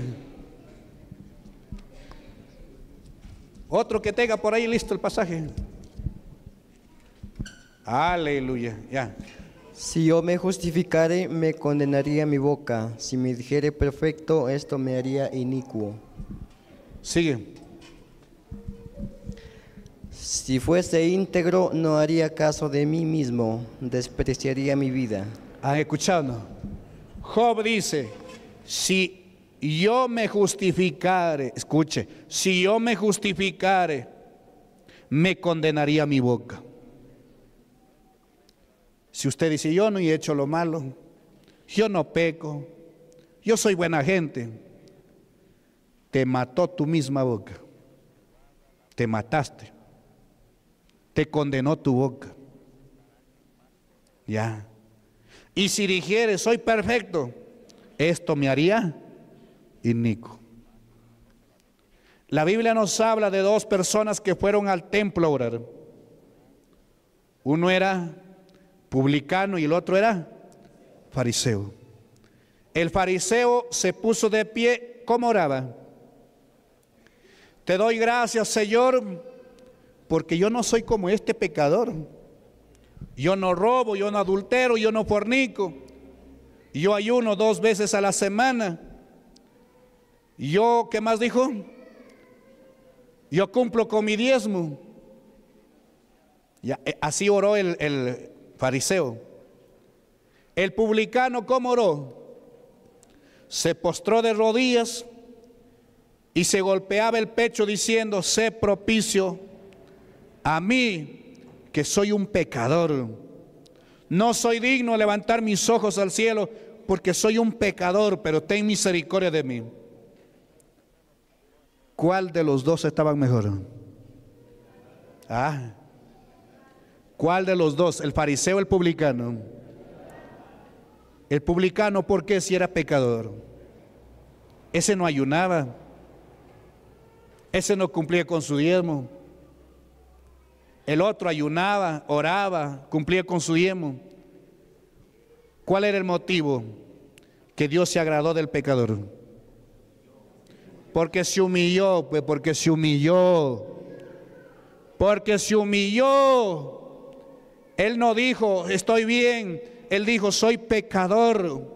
Otro que tenga por ahí listo el pasaje. Aleluya, ya. Si yo me justificare, me condenaría mi boca. Si me dijere perfecto, esto me haría inicuo. Sigue. Si fuese íntegro, no haría caso de mí mismo, despreciaría mi vida. Ah, escuchado? Job dice, si yo me justificare, escuche, si yo me justificare, me condenaría mi boca. Si usted dice, yo no he hecho lo malo, yo no peco, yo soy buena gente, te mató tu misma boca, te mataste te condenó tu boca. Ya. Y si dijeres, soy perfecto, esto me haría inico. La Biblia nos habla de dos personas que fueron al templo a orar. Uno era publicano y el otro era fariseo. El fariseo se puso de pie, como oraba? Te doy gracias, Señor, porque yo no soy como este pecador. Yo no robo, yo no adultero, yo no fornico. Yo ayuno dos veces a la semana. Yo, ¿qué más dijo? Yo cumplo con mi diezmo. Eh, así oró el, el fariseo. El publicano, ¿cómo oró? Se postró de rodillas y se golpeaba el pecho diciendo, sé propicio a mí, que soy un pecador, no soy digno de levantar mis ojos al cielo porque soy un pecador, pero ten misericordia de mí. ¿Cuál de los dos estaba mejor? Ah, ¿cuál de los dos? ¿El fariseo o el publicano? El publicano, ¿por qué si era pecador? Ese no ayunaba, ese no cumplía con su diezmo el otro ayunaba, oraba, cumplía con su yemo. ¿Cuál era el motivo? Que Dios se agradó del pecador. Porque se humilló, pues porque se humilló. Porque se humilló. Él no dijo, estoy bien. Él dijo, soy pecador.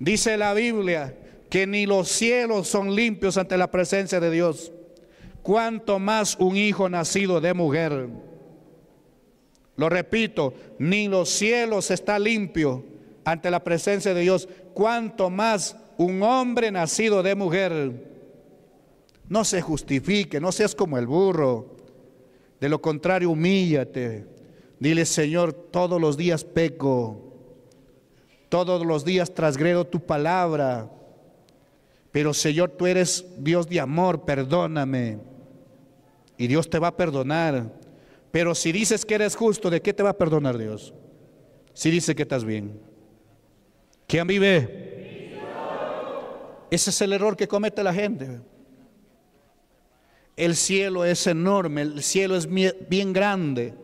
Dice la Biblia que ni los cielos son limpios ante la presencia de Dios cuanto más un hijo nacido de mujer. Lo repito, ni los cielos está limpio ante la presencia de Dios, cuanto más un hombre nacido de mujer. No se justifique, no seas como el burro. De lo contrario, humíllate. Dile, Señor, todos los días peco. Todos los días transgredo tu palabra. Pero Señor, tú eres Dios de amor, perdóname y Dios te va a perdonar. Pero si dices que eres justo, ¿de qué te va a perdonar Dios? Si dice que estás bien. ¿Quién vive? Ese es el error que comete la gente. El cielo es enorme, el cielo es bien grande.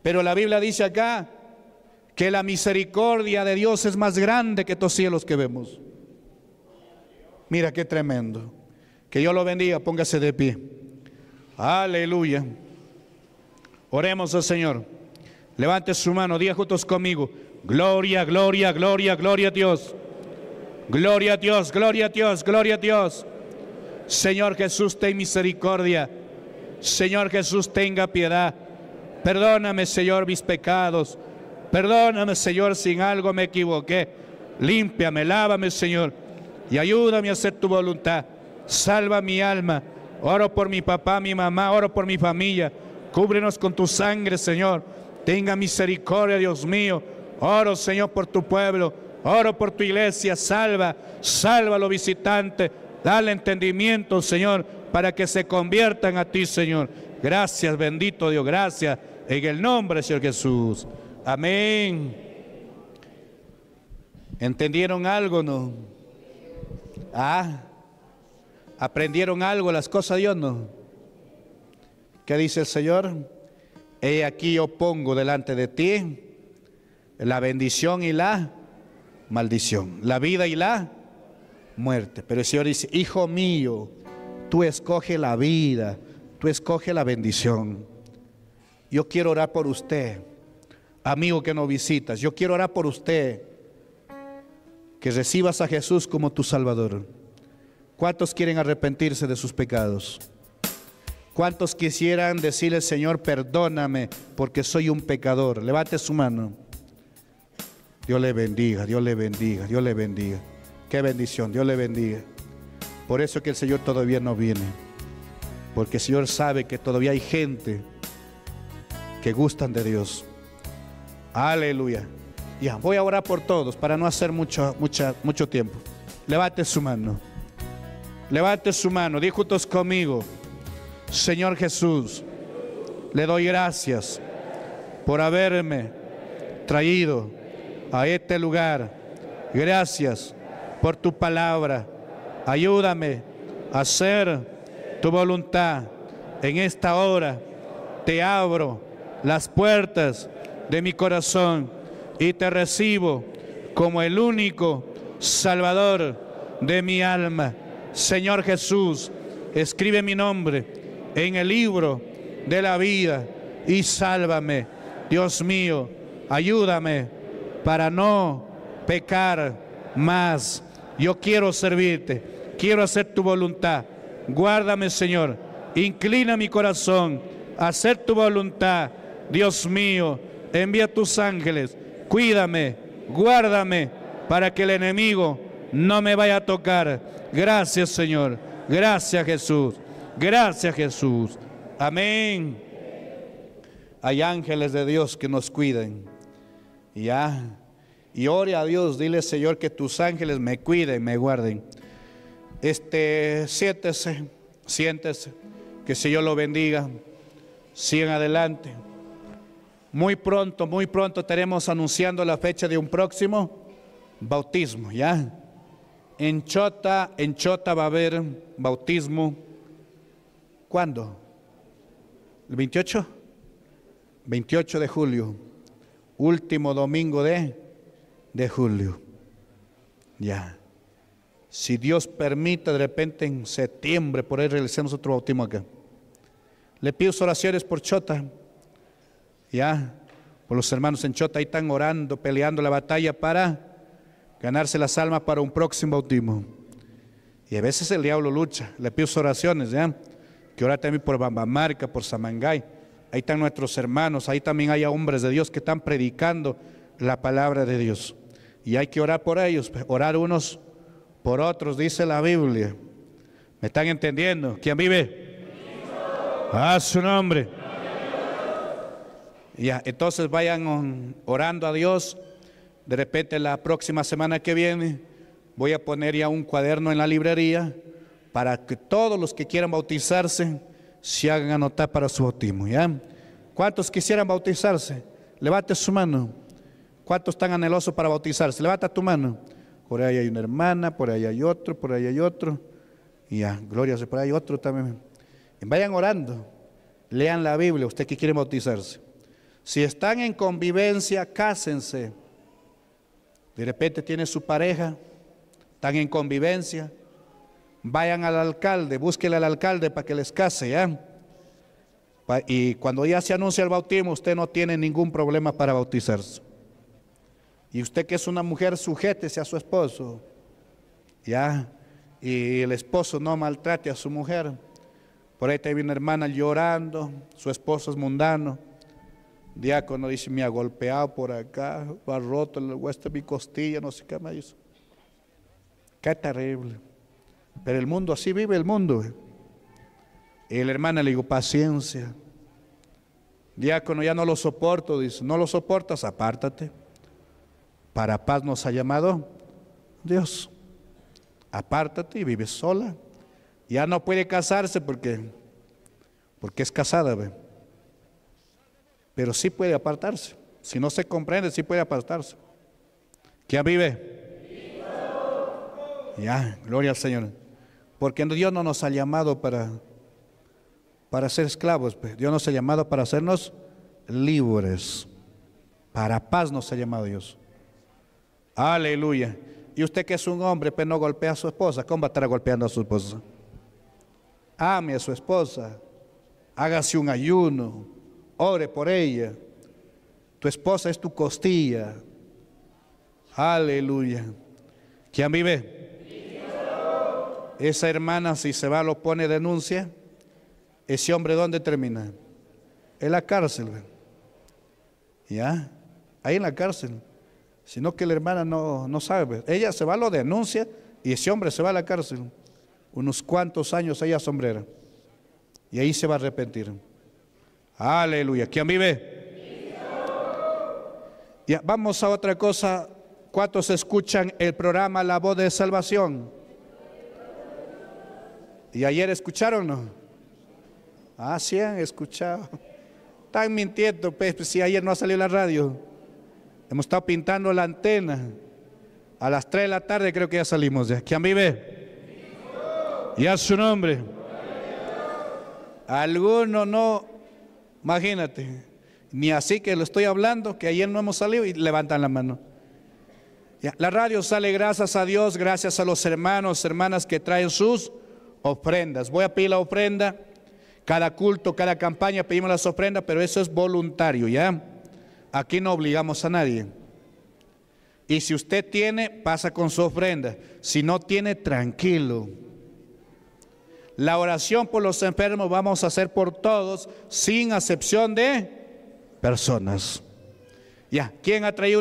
Pero la Biblia dice acá que la misericordia de Dios es más grande que estos cielos que vemos. Mira qué tremendo. Que Dios lo bendiga, póngase de pie. Aleluya. Oremos al oh Señor. Levante su mano, diga juntos conmigo. Gloria, gloria, gloria, gloria a Dios. Gloria a Dios, gloria a Dios, gloria a Dios. Señor Jesús, ten misericordia. Señor Jesús, tenga piedad. Perdóname, Señor, mis pecados. Perdóname, Señor, en algo me equivoqué. Límpiame, lávame, Señor. Y ayúdame a hacer tu voluntad. Salva mi alma. Oro por mi papá, mi mamá, oro por mi familia. Cúbrenos con tu sangre, Señor. Tenga misericordia, Dios mío. Oro, Señor, por tu pueblo. Oro por tu iglesia. Salva, salva a los visitantes. Dale entendimiento, Señor, para que se conviertan a ti, Señor. Gracias, bendito Dios. Gracias. En el nombre, Señor Jesús. Amén. ¿Entendieron algo, no? Ah. ¿Aprendieron algo las cosas de Dios? No. ¿Qué dice el Señor? He aquí yo pongo delante de ti la bendición y la maldición, la vida y la muerte. Pero el Señor dice, hijo mío, tú escoge la vida, tú escoge la bendición. Yo quiero orar por usted, amigo que no visitas, yo quiero orar por usted, que recibas a Jesús como tu Salvador. ¿Cuántos quieren arrepentirse de sus pecados? ¿Cuántos quisieran decirle, Señor, perdóname porque soy un pecador? Levante su mano. Dios le bendiga, Dios le bendiga, Dios le bendiga. Qué bendición, Dios le bendiga. Por eso que el Señor todavía no viene. Porque el Señor sabe que todavía hay gente que gustan de Dios. Aleluya. Ya, voy a orar por todos para no hacer mucho, mucho tiempo. Levante su mano. Levante su mano, di conmigo, Señor Jesús, le doy gracias por haberme traído a este lugar. Gracias por tu palabra. Ayúdame a hacer tu voluntad. En esta hora te abro las puertas de mi corazón y te recibo como el único Salvador de mi alma. Señor Jesús, escribe mi nombre en el libro de la vida y sálvame. Dios mío, ayúdame para no pecar más. Yo quiero servirte, quiero hacer tu voluntad. Guárdame, Señor. Inclina mi corazón a hacer tu voluntad. Dios mío, envía tus ángeles. Cuídame, guárdame para que el enemigo no me vaya a tocar. Gracias Señor, gracias Jesús, gracias Jesús. Amén. Hay ángeles de Dios que nos cuiden. Ya. Y ore a Dios, dile Señor que tus ángeles me cuiden, me guarden. Este, siéntese, siéntese, que si yo lo bendiga. Sigan adelante. Muy pronto, muy pronto estaremos anunciando la fecha de un próximo bautismo, ¿ya? En Chota, en Chota va a haber bautismo. ¿Cuándo? ¿El 28? 28 de julio. Último domingo de, de julio. Ya. Si Dios permite, de repente en septiembre, por ahí realicemos otro bautismo acá. Le pido oraciones por Chota. Ya. Por los hermanos en Chota ahí están orando, peleando la batalla para ganarse las almas para un próximo bautismo. Y a veces el diablo lucha, le pido oraciones, ¿ya? Que ora también por Bambamarca, por Samangay. Ahí están nuestros hermanos, ahí también hay hombres de Dios que están predicando la palabra de Dios. Y hay que orar por ellos, pues, orar unos por otros, dice la Biblia. ¿Me están entendiendo? ¿Quién vive? A ah, su nombre. Ya, entonces vayan orando a Dios, de repente la próxima semana que viene voy a poner ya un cuaderno en la librería para que todos los que quieran bautizarse se hagan anotar para su bautismo. ¿ya? ¿Cuántos quisieran bautizarse? Levante su mano. ¿Cuántos están anhelosos para bautizarse? Levanta tu mano. Por ahí hay una hermana, por ahí hay otro, por ahí hay otro. Y ya, gloria, por ahí hay otro también. vayan orando. Lean la Biblia, usted que quiere bautizarse. Si están en convivencia, cásense. De repente tiene su pareja, están en convivencia, vayan al alcalde, búsquenle al alcalde para que les case, ¿ya? Y cuando ya se anuncia el bautismo, usted no tiene ningún problema para bautizarse. Y usted que es una mujer, sujétese a su esposo, ¿ya? Y el esposo no maltrate a su mujer. Por ahí te viene una hermana llorando, su esposo es mundano diácono dice, me ha golpeado por acá, va roto el hueso de mi costilla, no sé qué más. Qué terrible. Pero el mundo, así vive el mundo. Y la hermana le digo, paciencia. Diácono, ya no lo soporto. Dice, no lo soportas, apártate. Para paz nos ha llamado Dios. Apártate y vive sola. Ya no puede casarse porque, porque es casada. ¿ve? pero sí puede apartarse. Si no se comprende, sí puede apartarse. ¿Quién vive? Ya, gloria al Señor. Porque Dios no nos ha llamado para, para ser esclavos. Pues. Dios nos ha llamado para hacernos libres. Para paz nos ha llamado Dios. Aleluya. Y usted que es un hombre, pero pues, no golpea a su esposa. ¿Cómo va a estar golpeando a su esposa? Ame a su esposa. Hágase un ayuno ore por ella. Tu esposa es tu costilla. Aleluya. ¿Quién vive? Esa hermana si se va lo pone denuncia. Ese hombre ¿dónde termina? En la cárcel. ¿Ya? Ahí en la cárcel. Sino que la hermana no, no sabe. Ella se va, lo denuncia y ese hombre se va a la cárcel. Unos cuantos años ella sombrera. Y ahí se va a arrepentir. Aleluya. ¿Quién vive? Ya, vamos a otra cosa. ¿Cuántos escuchan el programa La Voz de Salvación? ¿Y ayer escucharon no? Ah, sí han escuchado. Están mintiendo, pues, pues, si ayer no ha salido la radio. Hemos estado pintando la antena. A las 3 de la tarde creo que ya salimos. Ya. ¿Quién vive? Y a su nombre. alguno no Imagínate, ni así que lo estoy hablando, que ayer no hemos salido y levantan la mano. La radio sale gracias a Dios, gracias a los hermanos, hermanas que traen sus ofrendas. Voy a pedir la ofrenda. Cada culto, cada campaña pedimos las ofrendas, pero eso es voluntario, ¿ya? Aquí no obligamos a nadie. Y si usted tiene, pasa con su ofrenda. Si no tiene, tranquilo. La oración por los enfermos vamos a hacer por todos, sin acepción de personas. Ya, ¿quién ha traído?